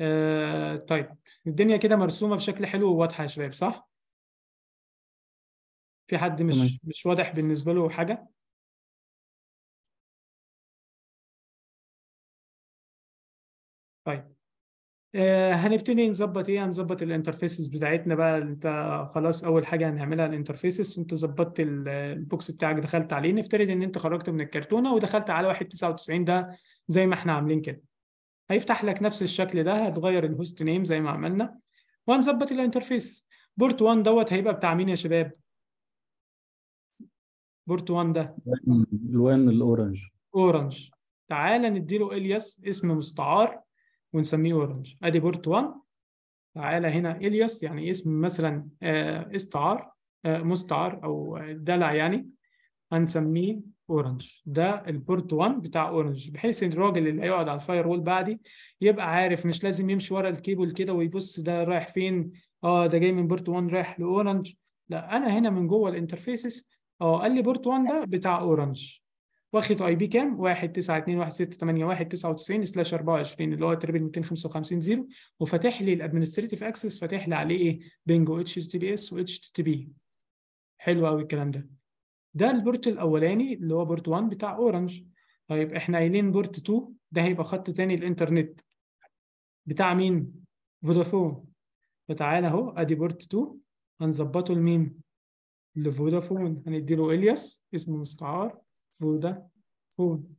آه، طيب الدنيا كده مرسومه بشكل حلو وواضحه يا شباب صح؟ في حد مش تمام. مش واضح بالنسبه له حاجه؟ طيب آه، هنبتدي نظبط ايه؟ هنظبط الانترفيسز بتاعتنا بقى انت خلاص اول حاجه هنعملها الانترفيسز انت ظبطت البوكس بتاعك دخلت عليه نفترض ان انت خرجت من الكرتونه ودخلت على 1.99 ده زي ما احنا عاملين كده هيفتح لك نفس الشكل ده هتغير الهوست نيم زي ما عملنا وهنظبط الانترفيس بورت 1 دوت هيبقى بتاع مين يا شباب؟ بورت 1 ده الوان الاورنج اورنج تعالى نديله الياس اسم مستعار ونسميه اورنج ادي بورت 1 تعالى هنا الياس يعني اسم مثلا آه، استعار آه، مستعار او دلع يعني هنسميه اورنج ده البورت 1 بتاع اورنج بحيث ان الراجل اللي هيقعد على الفاير وول بعدي يبقى عارف مش لازم يمشي ورا الكيبل كده ويبص ده رايح فين اه ده جاي من بورت 1 رايح لاورنج لا انا هنا من جوه الانترفيسز اه قال لي بورت 1 ده بتاع اورنج واخد اي بي كام سلاش 24 اللي هو تقريبا 255 زيرو وفاتح لي الادمنستريتيف اكسس فاتح لي عليه ايه بينجو اتش تي بي اس واتش تي بي حلو قوي الكلام ده ده البورت الاولاني اللي هو بورت 1 بتاع اورنج طيب احنا قايلين بورت 2 ده هيبقى خط تاني الانترنت بتاع مين فودافون فتعالى اهو ادي بورت 2 هنظبطه لمين لفودافون هنديله الياس اسمه مستعار فودافون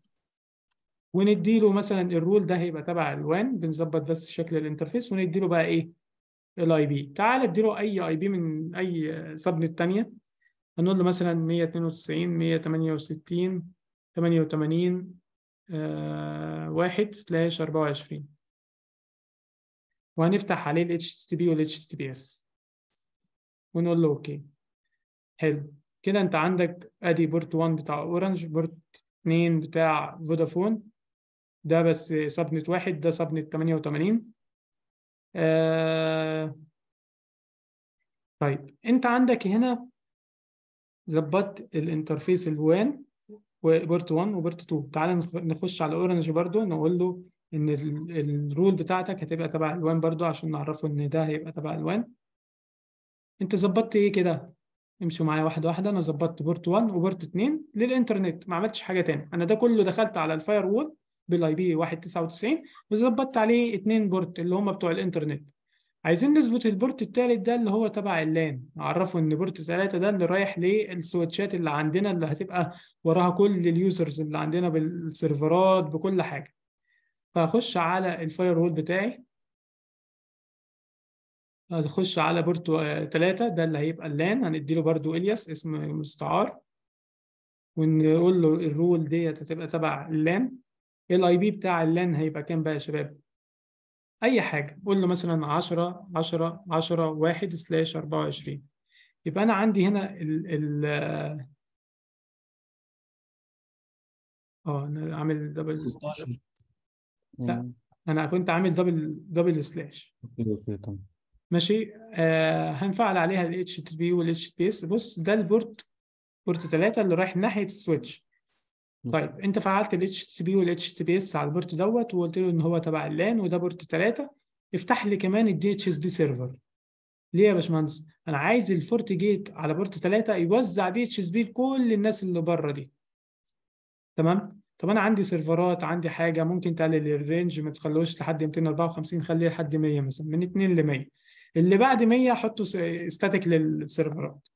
ونديله مثلا الرول ده هيبقى تبع الوان بنظبط بس شكل الانترفيس ونديله بقى ايه الاي بي تعال اديله اي اي بي من اي سبنت ثانيه هنقول له مثلا 192 168 88 1 سلاش 24 وهنفتح عليه ال HTTP وال HTTPS ونقول له اوكي حلو كده انت عندك ادي بورت 1 بتاع اورنج بورت 2 بتاع فودافون ده بس سبنت واحد ده سبنت 88 آه طيب انت عندك هنا ظبطت الانترفيس الوان وبورت 1 وبورت 2 تعال نخش على اورنج برضو نقول له ان الرول بتاعتك هتبقى تبع الوان برضو عشان نعرفه ان ده هيبقى تبع الوان انت ظبطت ايه كده امشوا معايا واحده واحده انا ظبطت بورت 1 وبورت 2 للانترنت ما عملتش حاجه ثاني انا ده كله دخلت على الفاير وول بالاي بي 199 وظبطت عليه اثنين بورت اللي هم بتوع الانترنت عايزين نثبت البورت التالت ده اللي هو تبع اللان نعرفه ان بورت 3 ده اللي رايح للسويتشات اللي عندنا اللي هتبقى وراها كل اليوزرز اللي عندنا بالسيرفرات بكل حاجه فهخش على الفاير وول بتاعي هخش على بورت 3 ده اللي هيبقى اللان هنديله برضو الياس اسم مستعار ونقول له الرول ديت هتبقى تبع اللان الاي بي بتاع اللان هيبقى كام بقى يا شباب اي حاجه قول له مثلا 10 10 10 1 سلاش 24 يبقى انا عندي هنا ال ال اه انا عامل دبل 16 لا آه. انا كنت عامل دبل دبل سلاش ماشي آه هنفعل عليها ال HTTP وال HTTPS بص ده البورت بورت 3 اللي رايح ناحيه السويتش طيب انت فعلت ال HTTP وال HTTPS على البورت دوت وقلت له ان هو تبع اللان وده بورت 3 افتح لي كمان ال بي سيرفر ليه يا باشمهندس؟ انا عايز الفورت جيت على بورت 3 يوزع دي اتش اس بي لكل الناس اللي بره دي تمام طب انا عندي سيرفرات عندي حاجه ممكن تقلل الرينج ما تخلوش لحد 254 خليه لحد 100 مثلا من 2 ل 100 اللي بعد 100 حطه ستاتيك للسيرفرات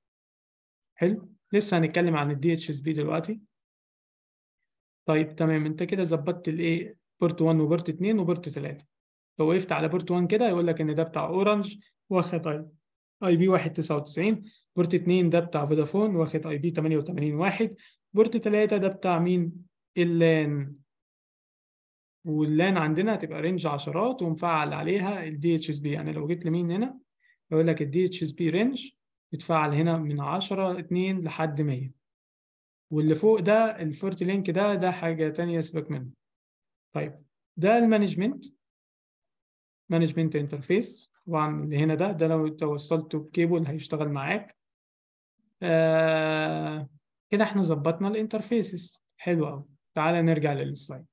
حلو لسه هنتكلم عن الدي اتش اس بي دلوقتي طيب تمام انت كده ظبطت الايه بورت 1 وبورت 2 وبورت 3 لو وقفت على بورت 1 كده يقول لك ان ده بتاع اورنج واخد اي اي بي 199 بورت 2 ده بتاع فودافون واخد اي بي 88 واحد بورت 3 ده بتاع مين اللان واللان عندنا هتبقى رينج عشرات ومفعل عليها الدي اتش اس بي يعني لو جيت لمين هنا يقول لك الدي اتش اس بي رينج بتفعل هنا من 10 2 لحد 100 واللي فوق ده الفورت لينك ده ده حاجه ثانيه سيبك منه طيب ده المانجمنت مانجمنت انترفيس طبعا اللي هنا ده ده لو توصلته بكيبل هيشتغل معاك آه كده احنا ظبطنا الانترفيسز حلو قوي تعالى نرجع للسلايد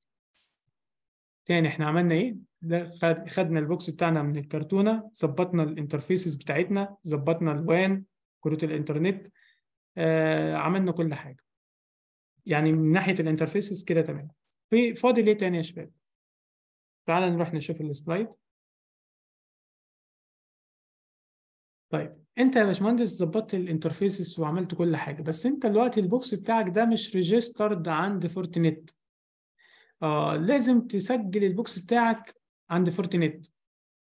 تاني احنا عملنا ايه ده خدنا البوكس بتاعنا من الكرتونه ظبطنا الانترفيسز بتاعتنا ظبطنا الوان كروت الانترنت آه عملنا كل حاجه يعني من ناحيه الانترفيسز كده تمام في فاضي ليه تاني يا شباب تعالى نروح نشوف السلايد طيب انت يا باشمهندس ظبطت الانترفيسز وعملت كل حاجه بس انت دلوقتي البوكس بتاعك ده مش ريجسترد عند فورتنت آه لازم تسجل البوكس بتاعك عند فورتنت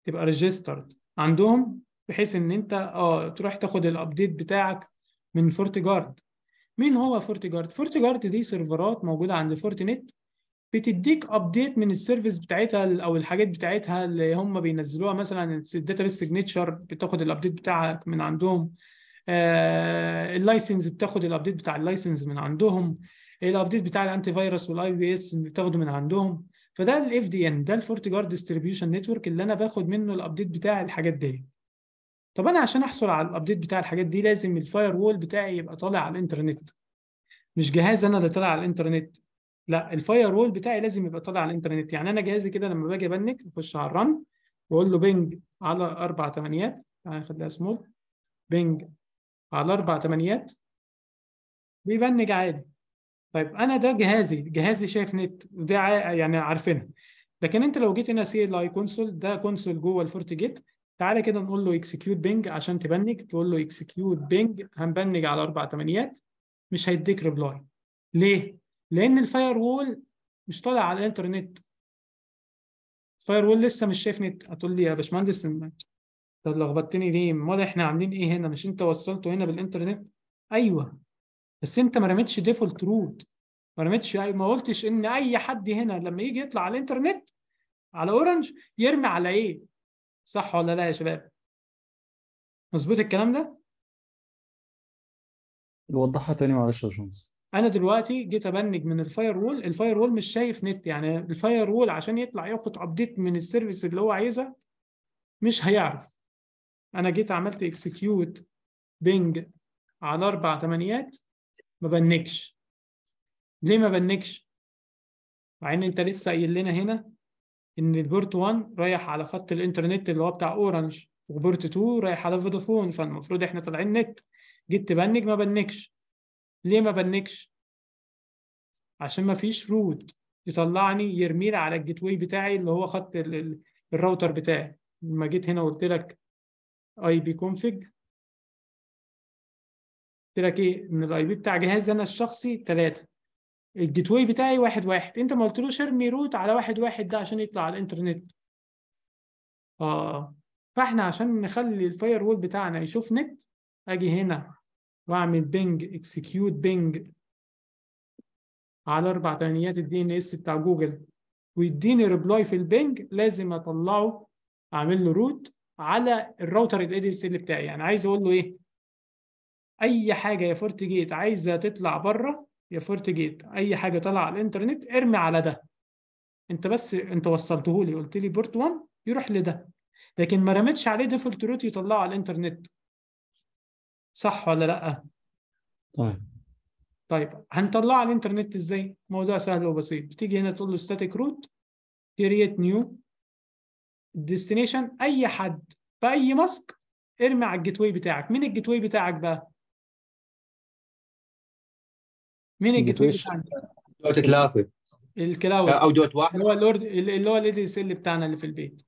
تبقى ريجسترد عندهم بحيث ان انت اه تروح تاخد الابديت بتاعك من فورتي جارد مين هو فورتيجارد؟ فورتيجارد دي سيرفرات موجوده عند فورتنت بتديك ابديت من السيرفيس بتاعتها او الحاجات بتاعتها اللي هم بينزلوها مثلا الداتا بيس سيجنتشر بتاخد الابديت بتاعك من عندهم آه اللايسنس بتاخد الابديت بتاع اللايسنس من عندهم الابديت بتاع الانتي فيروس والاي بي اس بتاخده من عندهم فده الاف دي ان ده الفورتيجارد ديستريبيوشن نتورك اللي انا باخد منه الابديت بتاع الحاجات ديت طب انا عشان احصل على الابديت بتاع الحاجات دي لازم الفاير وول بتاعي يبقى طالع على الانترنت مش جهاز انا اللي طالع على الانترنت لا الفاير وول بتاعي لازم يبقى طالع على الانترنت يعني انا جهازي كده لما باجي ابنك اخش على الرن واقول له بينج على اربع ثمانيات تعالى خليها سمول بينج على اربع ثمانيات بيبنج عادي طيب انا ده جهازي جهازي شايف نت وده يعني عارفينها لكن انت لو جيت هنا سي ال اي كونسول ده كونسول جوه الفورتي جيت تعالى كده نقول له اكسكيوت بينج عشان تبنج تقول له اكسكيوت بينج هنبنج على اربع تمانيات مش هيديك ريبلاي ليه؟ لان الفاير وول مش طالع على الانترنت الفاير وول لسه مش شايف نت هتقول لي يا باشمهندس طب لخبطتني ليه؟ امال احنا عاملين ايه هنا؟ مش انت وصلته هنا بالانترنت؟ ايوه بس انت ما رميتش ديفولت روت ما رميتش ما قلتش ان اي حد هنا لما يجي يطلع على الانترنت على اورنج يرمي على ايه؟ صح ولا لا يا شباب مظبوط الكلام ده وضحها تاني معلش يا باشمهندس انا دلوقتي جيت ابنج من الفاير وول الفاير وول مش شايف نت يعني الفاير وول عشان يطلع ياخد ابديت من السيرفيس اللي هو عايزها مش هيعرف انا جيت عملت اكسكيوت بينج على اربع ثمانيات ما بنكش ليه ما بنكش مع ان انت لسه قايل لنا هنا ان البورت 1 رايح على خط الانترنت اللي هو بتاع اورنج وبورت 2 رايح على فودافون فالمفروض احنا طالعين نت جيت تبنج ما بنكش ليه ما بنكش عشان ما فيش روت يطلعني يرميني على الجيت واي بتاعي اللي هو خط الراوتر بتاعي لما جيت هنا قلت لك اي بي كونفج قلت لك ايه ان الاي بي بتاع جهازي انا الشخصي 3 الجيت واي بتاعي واحد واحد انت ما قلتلوش ارمي روت على واحد واحد ده عشان يطلع على الانترنت اه فاحنا عشان نخلي الفاير وول بتاعنا يشوف نت اجي هنا واعمل بينج اكسكيوت بينج على اربع تمانيات الدي ان اس بتاع جوجل ويديني ريبلاي في البينج لازم اطلعه اعمل له روت على الراوتر الاي دي اس بتاعي يعني عايز اقول له ايه اي حاجه يا فورت جيت عايزه تطلع بره يا فورت جيت اي حاجه طالعه على الانترنت ارمي على ده انت بس انت وصلته لي قلت لي بورت 1 يروح لده لكن ما رمتش عليه ديفولت روت يطلعه على الانترنت صح ولا لا طيب طيب هنطلعه على الانترنت ازاي موضوع سهل وبسيط بتيجي هنا تقول له ستاتيك روت كرييت نيو ديستنيشن اي حد باي ماسك ارمي على الجيت واي بتاعك مين الجيت واي بتاعك بقى مين الجيت ويش دوت ثلاثه الكلاود او دوت واحد اللي هو اللورد اللي هو الاي اس ال بتاعنا اللي في البيت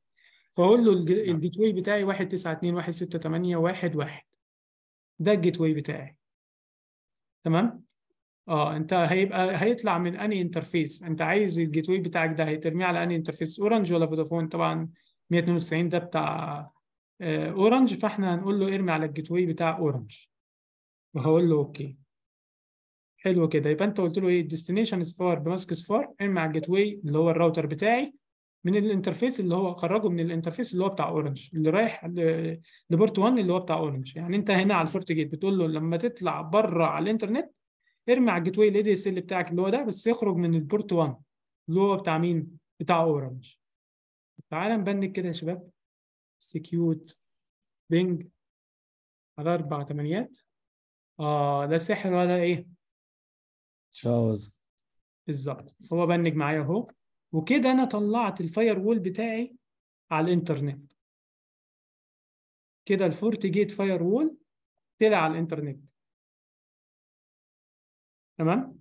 فاقول له نعم. الجيت واي بتاعي 1 9 2 1 6 8 1 1 ده الجيت واي بتاعي تمام اه انت هيبقى هيطلع من انهي انترفيس انت عايز الجيت واي بتاعك ده هيترميه على انهي انترفيس اورنج ولا فودافون طبعا 192 ده بتاع آه، اورنج فاحنا هنقول له ارمي على الجيت واي بتاع اورنج وهقول له اوكي حلو كده يبقى انت قلت له ايه الديستنيشن سفار بماسك سفار على الجيت واي اللي هو الراوتر بتاعي من الانترفيس اللي هو خرجه من الانترفيس اللي هو بتاع اورنج اللي رايح لبورت 1 اللي هو بتاع اورنج يعني انت هنا على الفورت جيت بتقول له لما تطلع بره على الانترنت ارمي على الجيت واي الاي دي اس ال بتاعك اللي هو ده بس يخرج من البورت 1 اللي هو بتاع مين؟ بتاع اورنج تعالى نبند كده يا شباب سكيوت بينج على اربع تمانيات اه ده سحر ولا ايه؟ تشاوز بالظبط هو بنج معايا اهو وكده انا طلعت الفاير وول بتاعي على الانترنت كده الفورت جيت فاير وول طلع على الانترنت تمام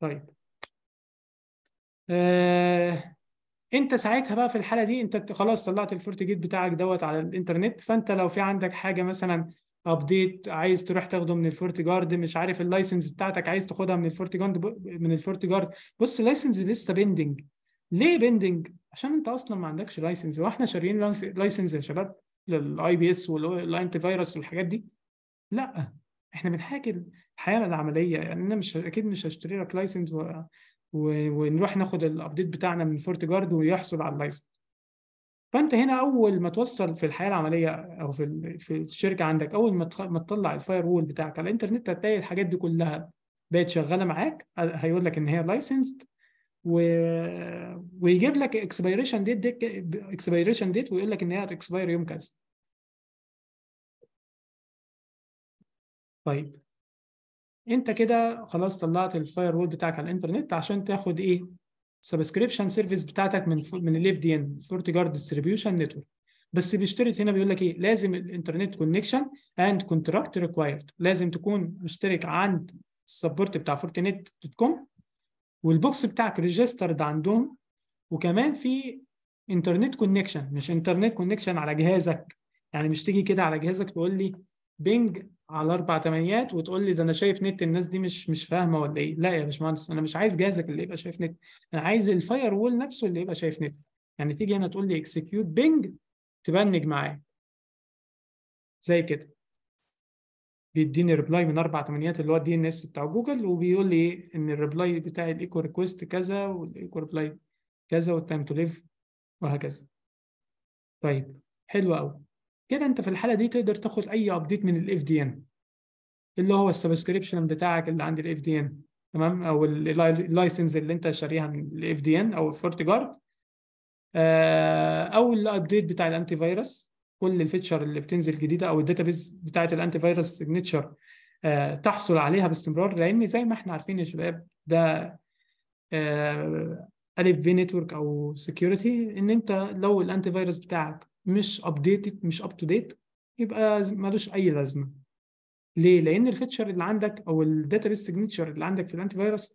طيب آه، انت ساعتها بقى في الحاله دي انت خلاص طلعت الفورت جيت بتاعك دوت على الانترنت فانت لو في عندك حاجه مثلا ابديت عايز تروح تاخده من الفورتي جارد مش عارف اللايسنس بتاعتك عايز تاخدها من الفورتي جارد من الفورتي جارد بص اللايسنس لسه بيندنج ليه بيندنج عشان انت اصلا ما عندكش لايسنس واحنا شاريين لايسنس يا شباب للاي بي اس والانتي فايروس والحاجات دي لا احنا بنحاكي الحياه العمليه يعني انا مش اكيد مش هشتري لك لايسنس و... و... ونروح ناخد الابديت بتاعنا من فورت جارد ويحصل على اللايسنس فانت هنا اول ما توصل في الحياه العمليه او في في الشركه عندك اول ما ما تطلع الفاير وول بتاعك على الانترنت هتلاقي الحاجات دي كلها بقت شغاله معاك هيقول لك ان هي لايسنسد و... ويجيب لك اكسبيريشن ديت اكسبيريشن ديت ويقول لك ان هي هتكسباير يوم كذا طيب انت كده خلاص طلعت الفاير وول بتاعك على الانترنت عشان تاخد ايه سبسكريبشن سيرفيس بتاعتك من من الاف دي ان فورتيجارد ديستريبيوشن نتورك بس بيشترط هنا بيقول لك ايه لازم الانترنت كونكشن اند كونتراكت ريكوايرد لازم تكون مشترك عند السبورت بتاع فورتينيت دوت كوم والبوكس بتاعك ريجسترد عندهم وكمان في انترنت كونكشن مش انترنت كونكشن على جهازك يعني مش تيجي كده على جهازك تقول لي بينج على اربع تمانيات وتقول لي ده انا شايف نت الناس دي مش مش فاهمه ولا ايه لا يا باشمهندس انا مش عايز جهازك اللي يبقى شايف نت انا عايز الفاير وول نفسه اللي يبقى شايف نت يعني تيجي هنا تقول لي اكسكيوت بينج تبنج معايا زي كده بيديني ريبلاي من اربع تمانيات اللي هو الدي ان اس بتاع جوجل وبيقول لي إيه؟ ان الريبلاي بتاعي الايكو ريكويست كذا والايكو ريبلاي كذا والتايم تو ليف وهكذا طيب حلو قوي كده انت في الحاله دي تقدر تاخد اي ابديت من الاف دي ان اللي هو السبسكريبشن بتاعك اللي عند الاف دي ان تمام او اللايسنس اللي انت شاريها من الاف دي ان او الفورت آه، او الابديت بتاع الانتي فيروس كل الفيتشر اللي بتنزل جديده او الداتابيز بتاعه الانتي فيروس سيجنتشر تحصل عليها باستمرار لان زي ما احنا عارفين يا شباب ده آه، الف في نتورك او سكيورتي ان انت لو الانتي فيروس بتاعك مش ابديتد مش اب تو ديت يبقى ملوش اي لازمه ليه لان الفيتشر اللي عندك او الداتا بيس سيجنتشر اللي عندك في الانتي فيروس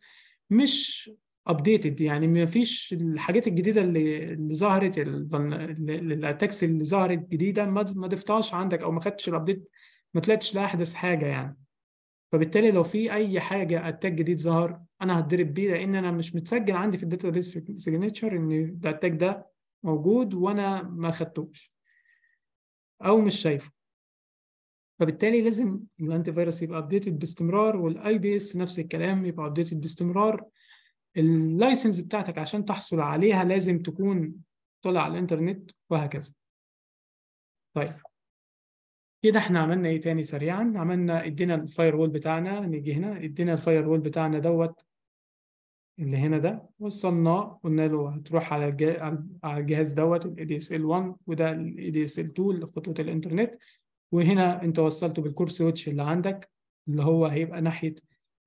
مش ابديتد يعني ما فيش الحاجات الجديده اللي اللي ظهرت الاتاكس اللي ظهرت جديده ما ضفتهاش عندك او ما خدتش الابديت ما طلعتش لاحدث حاجه يعني فبالتالي لو في اي حاجه اتاك جديد ظهر انا هتضرب بيه لان انا مش متسجل عندي في الداتا بيس سيجنتشر ان الاتاك ده موجود وانا ما خدتوش او مش شايفه فبالتالي لازم الانتي فيروس يبقى ابديتد باستمرار والاي بي اس نفس الكلام يبقى ابديتد باستمرار اللايسنس بتاعتك عشان تحصل عليها لازم تكون طلع على الانترنت وهكذا طيب كده احنا عملنا ايه تاني سريعا عملنا ادينا الفاير وول بتاعنا نيجي هنا ادينا الفاير وول بتاعنا دوت اللي هنا ده وصلناه قلنا له هتروح على على الجهاز دوت ال ADSL1 وده ال ADSL2 خطوط الإنترنت وهنا أنت وصلته بالكور سويتش اللي عندك اللي هو هيبقى ناحية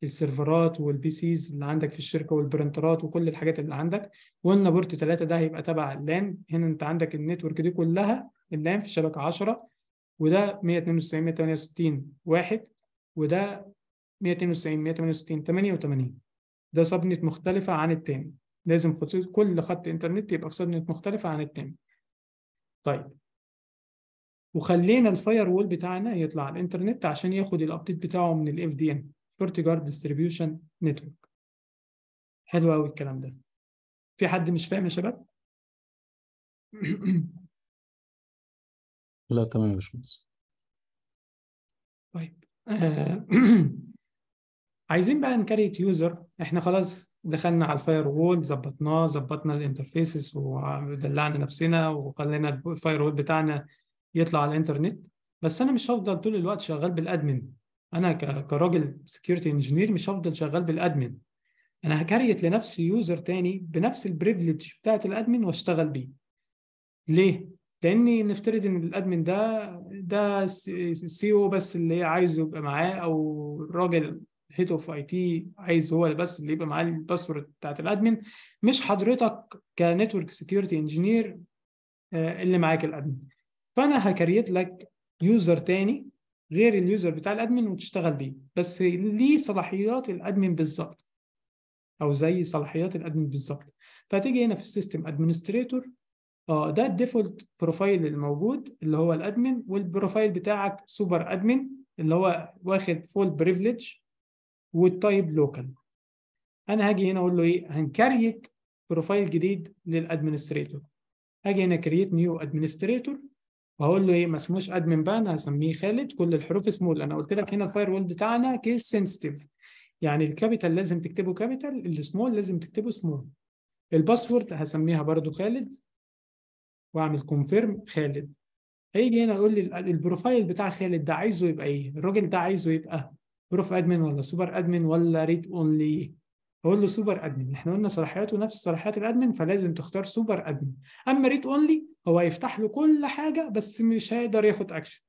السيرفرات والبي سيز اللي عندك في الشركه والبرنترات وكل الحاجات اللي عندك وقلنا بورت 3 ده هيبقى تبع اللان هنا انت عندك النتورك دي كلها اللان في الشبكه 10 وده 192 168 1 وده 192 168 88 ده سبنت مختلفه عن التاني لازم كل خط انترنت يبقى في سبنت مختلفه عن التاني طيب وخلينا الفاير وول بتاعنا يطلع على الانترنت عشان ياخد الابديت بتاعه من الاف دي ان فيرتيجار ديستريبيوشن نتورك حلو قوي الكلام ده في حد مش فاهم يا شباب لا تمام يا باشمهندس طيب آه، عايزين بقى نكريت يوزر احنا خلاص دخلنا على الفاير وول ظبطناه ظبطنا الانترفيسز ودلعنا نفسنا وخلينا الفاير وول بتاعنا يطلع على الانترنت بس انا مش هفضل طول الوقت شغال بالادمن انا كراجل سكيورتي انجينير مش هفضل شغال بالادمن انا هكريت لنفسي يوزر تاني بنفس البريفليج بتاعت الادمن واشتغل بيه ليه لاني نفترض ان الادمن ده ده سي او بس اللي عايزه يبقى معاه او راجل هيد اوف اي تي عايز هو بس اللي يبقى معاه الباسورد بتاعت الادمن مش حضرتك كنتورك سكيورتي انجينير اللي معاك الادمن فانا هكريت لك يوزر تاني غير اليوزر بتاع الادمن وتشتغل بيه بس ليه صلاحيات الادمن بالظبط او زي صلاحيات الادمن بالظبط فتيجي هنا في السيستم ادمنستريتور اه ده الديفولت بروفايل الموجود اللي هو الادمن والبروفايل بتاعك سوبر ادمن اللي هو واخد فول بريفليج والتايب لوكال انا هاجي هنا اقول له ايه هنكريت بروفايل جديد للادمنستريتور هاجي هنا كريت نيو ادمنستريتور واقول له ايه ما اسموش ادمن بقى انا هسميه خالد كل الحروف سمول انا قلت لك هنا الفاير وول بتاعنا كيس سنسيتيف يعني الكابيتال لازم تكتبه كابيتال السمول لازم تكتبه سمول الباسورد هسميها برضو خالد واعمل كونفيرم خالد هيجي هنا يقول لي البروفايل بتاع خالد ده عايزه يبقى ايه الراجل ده عايزه يبقى بروف ادمن ولا سوبر ادمن ولا ريد اونلي اقول له سوبر ادمن احنا قلنا صلاحياته نفس صلاحيات الادمن فلازم تختار سوبر ادمن اما ريد اونلي هو هيفتح له كل حاجه بس مش هيقدر ياخد اكشن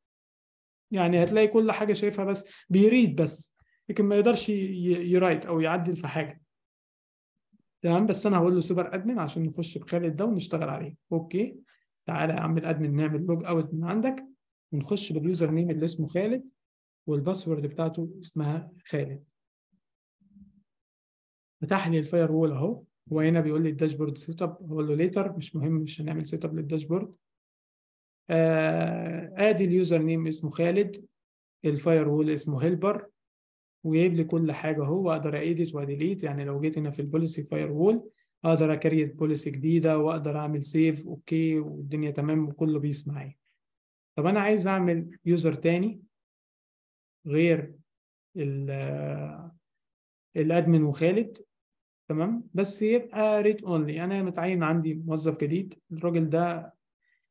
يعني هتلاقي كل حاجه شايفها بس بيريد بس لكن ما يقدرش يرايت او يعدل في حاجه تمام بس انا هقول له سوبر ادمن عشان نخش بخالد ده ونشتغل عليه اوكي تعالى يا عم الادمن نعمل لوج اوت من عندك ونخش باليوزر نيم اللي اسمه خالد والباسورد بتاعته اسمها خالد فتح لي الفاير وول اهو هو هنا بيقول لي الداشبورد سيت اب هقول له ليتر مش مهم مش هنعمل سيت اب للداشبورد آه ادي اليوزر نيم اسمه خالد الفاير وول اسمه هيلبر وجايب لي كل حاجه اهو اقدر ايديت واديليت يعني لو جيت هنا في البوليسي فاير وول اقدر اكريت بوليسي جديده واقدر اعمل سيف اوكي والدنيا تمام وكله بيسمعي طب انا عايز اعمل يوزر تاني غير الادمن وخالد تمام بس يبقى ريت اونلي انا متعين عندي موظف جديد الراجل ده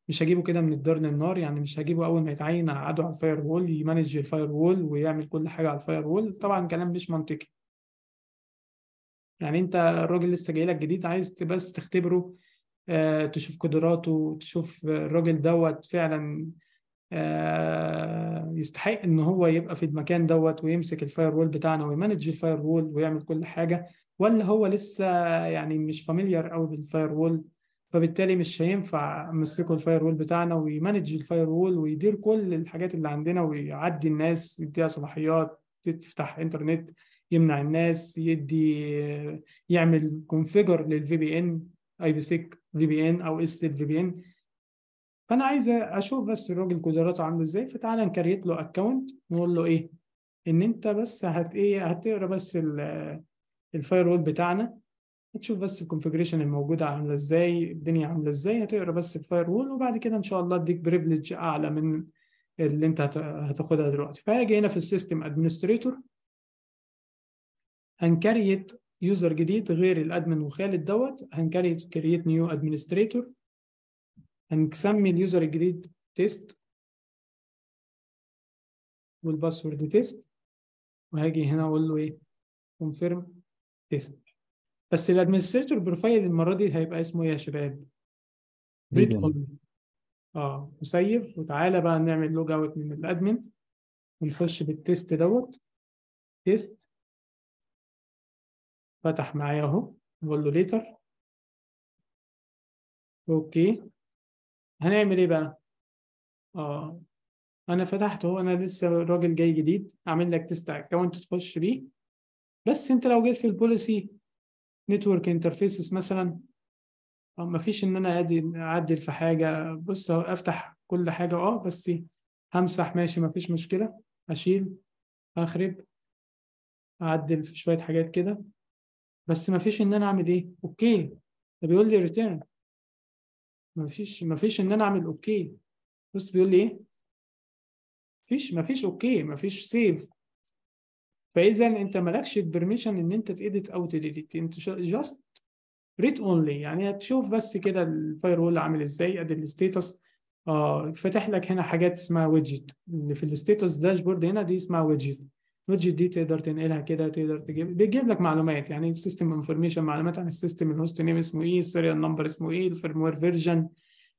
مش هجيبه كده من الدرن للنار يعني مش هجيبه اول ما يتعين اقعده على الفاير وول يمانج الفاير وول ويعمل كل حاجه على الفاير وول طبعا كلام مش منطقي يعني انت الراجل لسه جاي لك جديد عايز بس تختبره آه، تشوف قدراته تشوف الراجل دوت فعلا آه، يستحق ان هو يبقى في المكان دوت ويمسك الفاير وول بتاعنا ويمانج الفاير وول ويعمل كل حاجه ولا هو لسه يعني مش فاميليار قوي بالفاير وول فبالتالي مش هينفع امسكوا الفاير وول بتاعنا ويمانج الفاير وول ويدير كل الحاجات اللي عندنا ويعدي الناس يديها صلاحيات تفتح انترنت يمنع الناس يدي يعمل كونفيجر للفي بي ان اي بي سيك في بي ان او اس في بي ان فانا عايز اشوف بس الراجل قدراته عامله ازاي فتعالى نكريت له اكونت نقول له ايه ان انت بس هت ايه هتقرا بس الفاير وول بتاعنا هتشوف بس الكونفجريشن الموجوده عامله ازاي الدنيا عامله ازاي هتقرا بس الفاير وول وبعد كده ان شاء الله اديك بريفليج اعلى من اللي انت هتاخدها دلوقتي فهاجي هنا في السيستم ادمنستريتور هنكريت يوزر جديد غير الادمن وخالد دوت هنكريت كريت نيو ادمنستريتور هنسمي اليوزر جريد تيست والباسورد تيست وهاجي هنا اقول له ايه كونفيرم تيست بس الادمنستريتور بروفايل المره دي هيبقى اسمه ايه يا شباب؟ اه وسيف وتعالى بقى نعمل لوج اوت من الادمن ونخش بالتيست دوت تيست فتح معايا اهو نقول له ليتر اوكي هنعمل ايه بقى اه انا فتحت اهو انا لسه راجل جاي جديد اعمل لك تيست اكونت تخش بيه بس انت لو جيت في البوليسي نتورك انترفيسز مثلا آه، ما فيش ان انا اعدل في حاجه بص افتح كل حاجه اه بس همسح ماشي ما فيش مشكله اشيل اخرب اعدل في شويه حاجات كده بس ما فيش ان انا اعمل ايه اوكي ده بيقول لي ريتيرن ما فيش ما فيش ان انا اعمل اوكي بص بيقول لي ايه فيش ما فيش اوكي ما فيش سيف فاذا انت مالكش البرميشن ان انت تيديت او تديليت انت جاست ريت اونلي يعني هتشوف بس كده الفاير وول عامل ازاي ادي الستيتس اه فاتح لك هنا حاجات اسمها ويدجت اللي في الستيتس داشبورد هنا دي اسمها ويدجت نوت دي تقدر تنقلها كده تقدر تجيب بيجيب لك معلومات يعني سيستم انفورميشن معلومات عن السيستم الهوست نيم اسمه ايه السيريال نمبر اسمه ايه الفيرموير فيرجن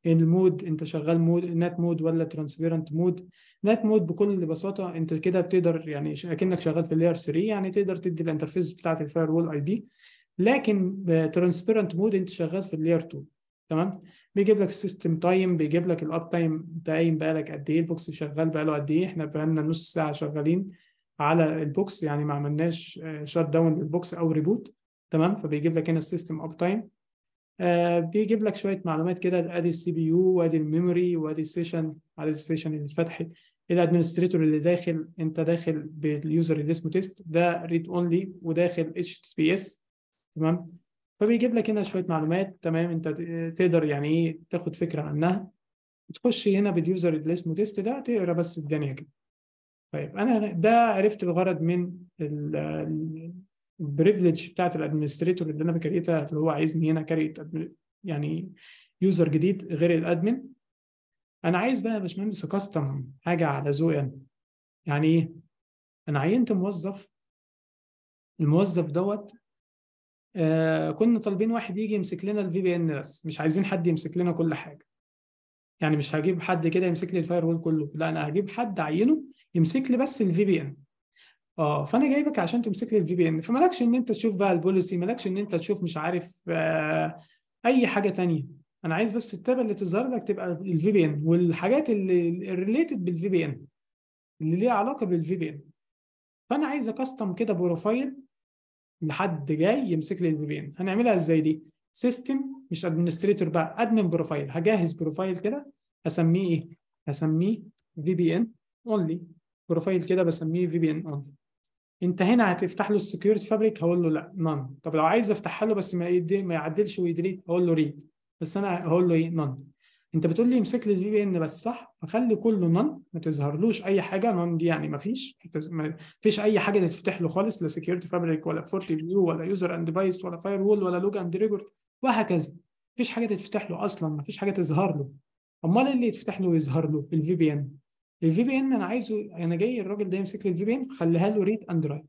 المود انت شغال مود نت مود ولا ترانسبيرنت مود نت مود بكل بساطه انت كده بتقدر يعني اكنك شغال في اللاير 3 يعني تقدر تدي الانترفيس بتاعت الفاير وول اي بي لكن ترانسبيرنت مود انت شغال في اللاير 2 تمام بيجيب لك السيستم تايم بيجيب لك الاب تايم باين بقى لك قد ايه البوكس شغال بقى له قد ايه احنا بقى لنا نص ساعه شغالين على البوكس يعني ما عملناش شات آه، داون للبوكس او ريبوت تمام فبيجيب لك هنا السيستم اب تايم بيجيب لك شويه معلومات كده ادي السي بي يو وادي الميموري وادي السيشن عدد السيشن اللي اتفتحت الادمنستريتور اللي داخل انت داخل باليوزر اللي اسمه تيست ده ريد اونلي وداخل اتش تي بي اس تمام فبيجيب لك هنا شويه معلومات تمام انت تقدر يعني ايه تاخد فكره عنها تخش هنا باليوزر اللي اسمه تيست ده تقرا بس الدنيا كده طيب انا ده عرفت الغرض من البريفليج بتاعت الادمنستريتور اللي انا بكريتها اللي هو عايزني هنا كريت يعني يوزر جديد غير الادمن انا عايز بقى يا باشمهندس كاستم حاجه على ذوقي انا يعني ايه انا عينت موظف الموظف دوت آه كنا طالبين واحد يجي يمسك لنا الفي بي ان بس مش عايزين حد يمسك لنا كل حاجه يعني مش هجيب حد كده يمسك لي الفاير وول كله لا انا هجيب حد اعينه يمسك لي بس الفي بي ان اه فانا جايبك عشان تمسك لي الفي بي ان فمالكش ان انت تشوف بقى البوليسي مالكش ان انت تشوف مش عارف آه اي حاجه تانية انا عايز بس التاب اللي تظهر لك تبقى الفي بي ان والحاجات اللي ريليتد بالفي بي ان اللي ليها علاقه بالفي بي ان فانا عايز اكستم كده بروفايل لحد جاي يمسك لي الفي بي ان هنعملها ازاي دي سيستم مش ادمنستريتور بقى ادمن بروفايل هجهز بروفايل كده اسميه ايه اسميه في بي ان اونلي بروفايل كده بسميه في بي ان اون انت هنا هتفتح له السكيورتي فابريك هقول له لا نون طب لو عايز افتحها له بس ما يدي ما يعدلش ويدريت هقول له ريد بس انا هقول له ايه نون انت بتقول لي امسك لي الفي بي ان بس صح فخلي كله نون ما تظهرلوش اي حاجه نون دي يعني ما فيش ما فيش اي حاجه تتفتح له خالص لا سكيورتي فابريك ولا فورتي فيو ولا يوزر اند ديفايس ولا فاير وول ولا لوج اند ريجورد وهكذا ما فيش حاجه تتفتح له اصلا ما فيش حاجه تظهر له امال اللي يتفتح له ويظهر له الفي بي ان الفي بي ان انا عايزه انا جاي الراجل ده يمسك لي الفي بي ان خليها له ريد اند رايت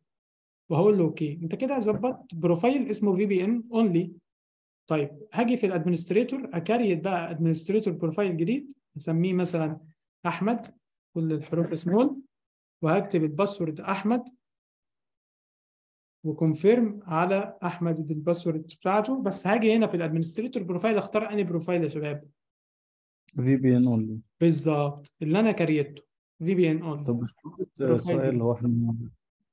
وهقول له اوكي انت كده ظبطت بروفايل اسمه في بي ان اونلي طيب هاجي في الادمنستريتور اكريت بقى ادمنستريتور بروفايل جديد اسميه مثلا احمد كل الحروف سمول وهكتب الباسورد احمد وكونفيرم على احمد بالباسورد بتاعته بس هاجي هنا في الادمنستريتور بروفايل اختار انهي بروفايل يا شباب في بي ان اونلي بالظبط اللي انا كريته في بي ان اونلي طب سؤال هو احنا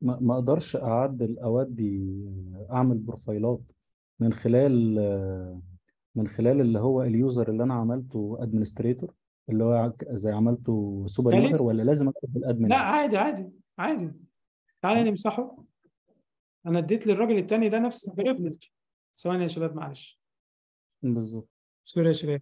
ما اقدرش اعدل اودي اعمل بروفايلات من خلال من خلال اللي هو اليوزر اللي انا عملته ادمنستريتور اللي هو زي عملته سوبر يوزر يعني ولا لازم اكتب الادمن لا عادي عادي عادي تعالى نمسحه انا اديت للراجل التاني ده نفس البريفليج ثواني يا شباب معلش بالظبط سوري يا شباب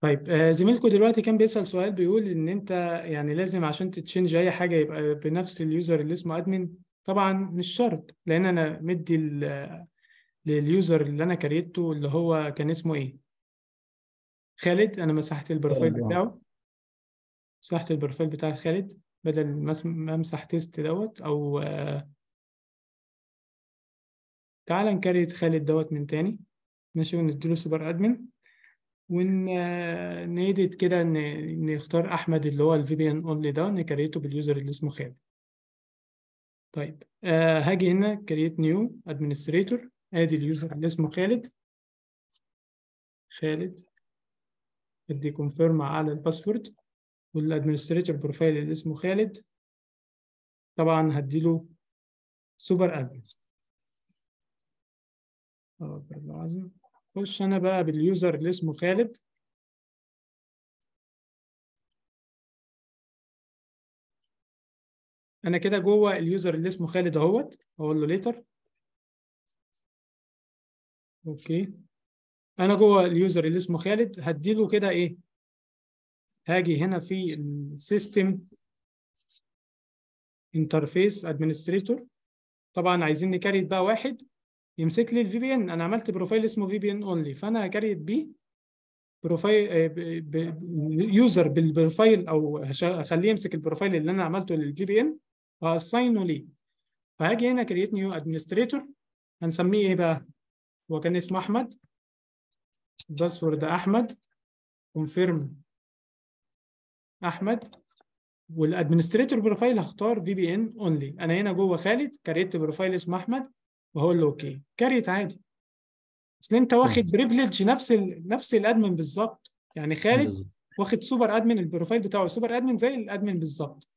طيب آه، زميلكم دلوقتي كان بيسأل سؤال بيقول إن أنت يعني لازم عشان تتشنج أي حاجة يبقى بنفس اليوزر اللي اسمه أدمن طبعا مش شرط لأن أنا مدي لليوزر اللي أنا كريته اللي هو كان اسمه إيه؟ خالد أنا مسحت البروفايل بتاعه مسحت البروفايل بتاع خالد بدل ما أمسح تيست دوت أو آه، تعال تعالى نكريت خالد دوت من تاني ماشي ونديله سوبر أدمن ونيدد آه، كده ان نختار احمد اللي هو الفي بي ان اونلي ده نكريته باليوزر اللي اسمه خالد طيب آه هاجي هنا كريت نيو ادمنستريتور ادي اليوزر اللي اسمه خالد خالد ادي كونفيرم على الباسورد والادمنستريتور بروفايل اللي اسمه خالد طبعا هديله سوبر ادمن اه العظيم اخش انا بقى باليوزر اللي اسمه خالد انا كده جوه اليوزر اللي اسمه خالد اهوت اقول له ليتر اوكي انا جوه اليوزر اللي اسمه خالد هديله كده ايه هاجي هنا في السيستم انترفيس ادمنستريتور طبعا عايزين نكريت بقى واحد يمسك لي الفي بي ان انا عملت بروفايل اسمه في بي ان اونلي فانا كريت بيه بروفايل يوزر بالبروفايل او اخليه يمسك البروفايل اللي انا عملته للفي بي ان واساينه ليه فهاجي هنا كريت نيو ادمنستريتور هنسميه ايه بقى هو كان اسمه احمد الباسورد احمد كونفيرم احمد والادمنستريتور بروفايل هختار في بي ان اونلي انا هنا جوه خالد كريت بروفايل اسمه احمد واقول له اوكي كاريت عادي اصل انت واخد بريفليج نفس الـ نفس الادمن بالظبط يعني خالد واخد سوبر ادمن البروفايل بتاعه سوبر ادمن زي الادمن بالظبط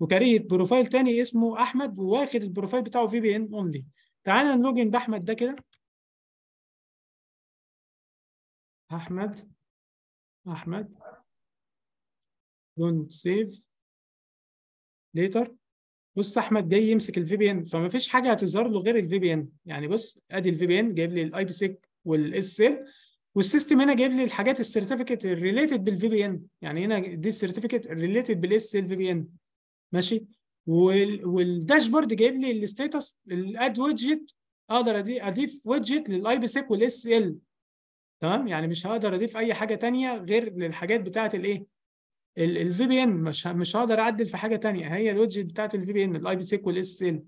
وكاريت بروفايل تاني اسمه احمد وواخد البروفايل بتاعه في بي ان اونلي تعالى نلوجن باحمد ده كده احمد احمد دونت سيف ليتر بص احمد جاي يمسك الفي بي ان فما فيش حاجه هتظهر له غير الفي بي ان يعني بص ادي الفي بي ان جايب لي الاي بي سيك والاس ال والسيستم هنا جايب لي الحاجات السيرتيفيكت الريليتد بالفي بي ان يعني هنا دي السيرتيفيكت الريليتد بالاس ال في بي ان ماشي والداشبورد جايب لي الستاتس الاد ويدجت اقدر اضيف ويدجت للاي بي سيك والاس ال تمام يعني مش هقدر اضيف اي حاجه ثانيه غير للحاجات بتاعه الايه الفي بي ان مش مش هقدر اعدل في حاجه ثانيه هي الويدجت بتاعت الفي بي ان الاي بي سيك والاس ال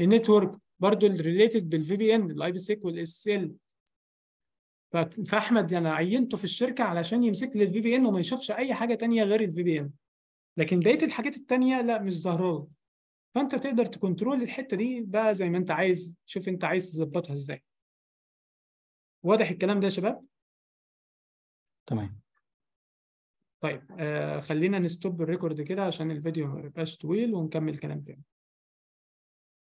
النتورك برضو الريليتد بالفي بي ان الاي بي سيك والاس ال فاحمد انا عينته في الشركه علشان يمسك لي الفي بي ان وما يشوفش اي حاجه ثانيه غير الفي بي ان لكن بقيه الحاجات الثانيه لا مش ظاهره فانت تقدر تكنترول الحته دي بقى زي ما انت عايز شوف انت عايز تظبطها ازاي واضح الكلام ده يا شباب تمام طيب آه خلينا نستوب الريكورد كده عشان الفيديو ما يبقاش طويل ونكمل كلام تاني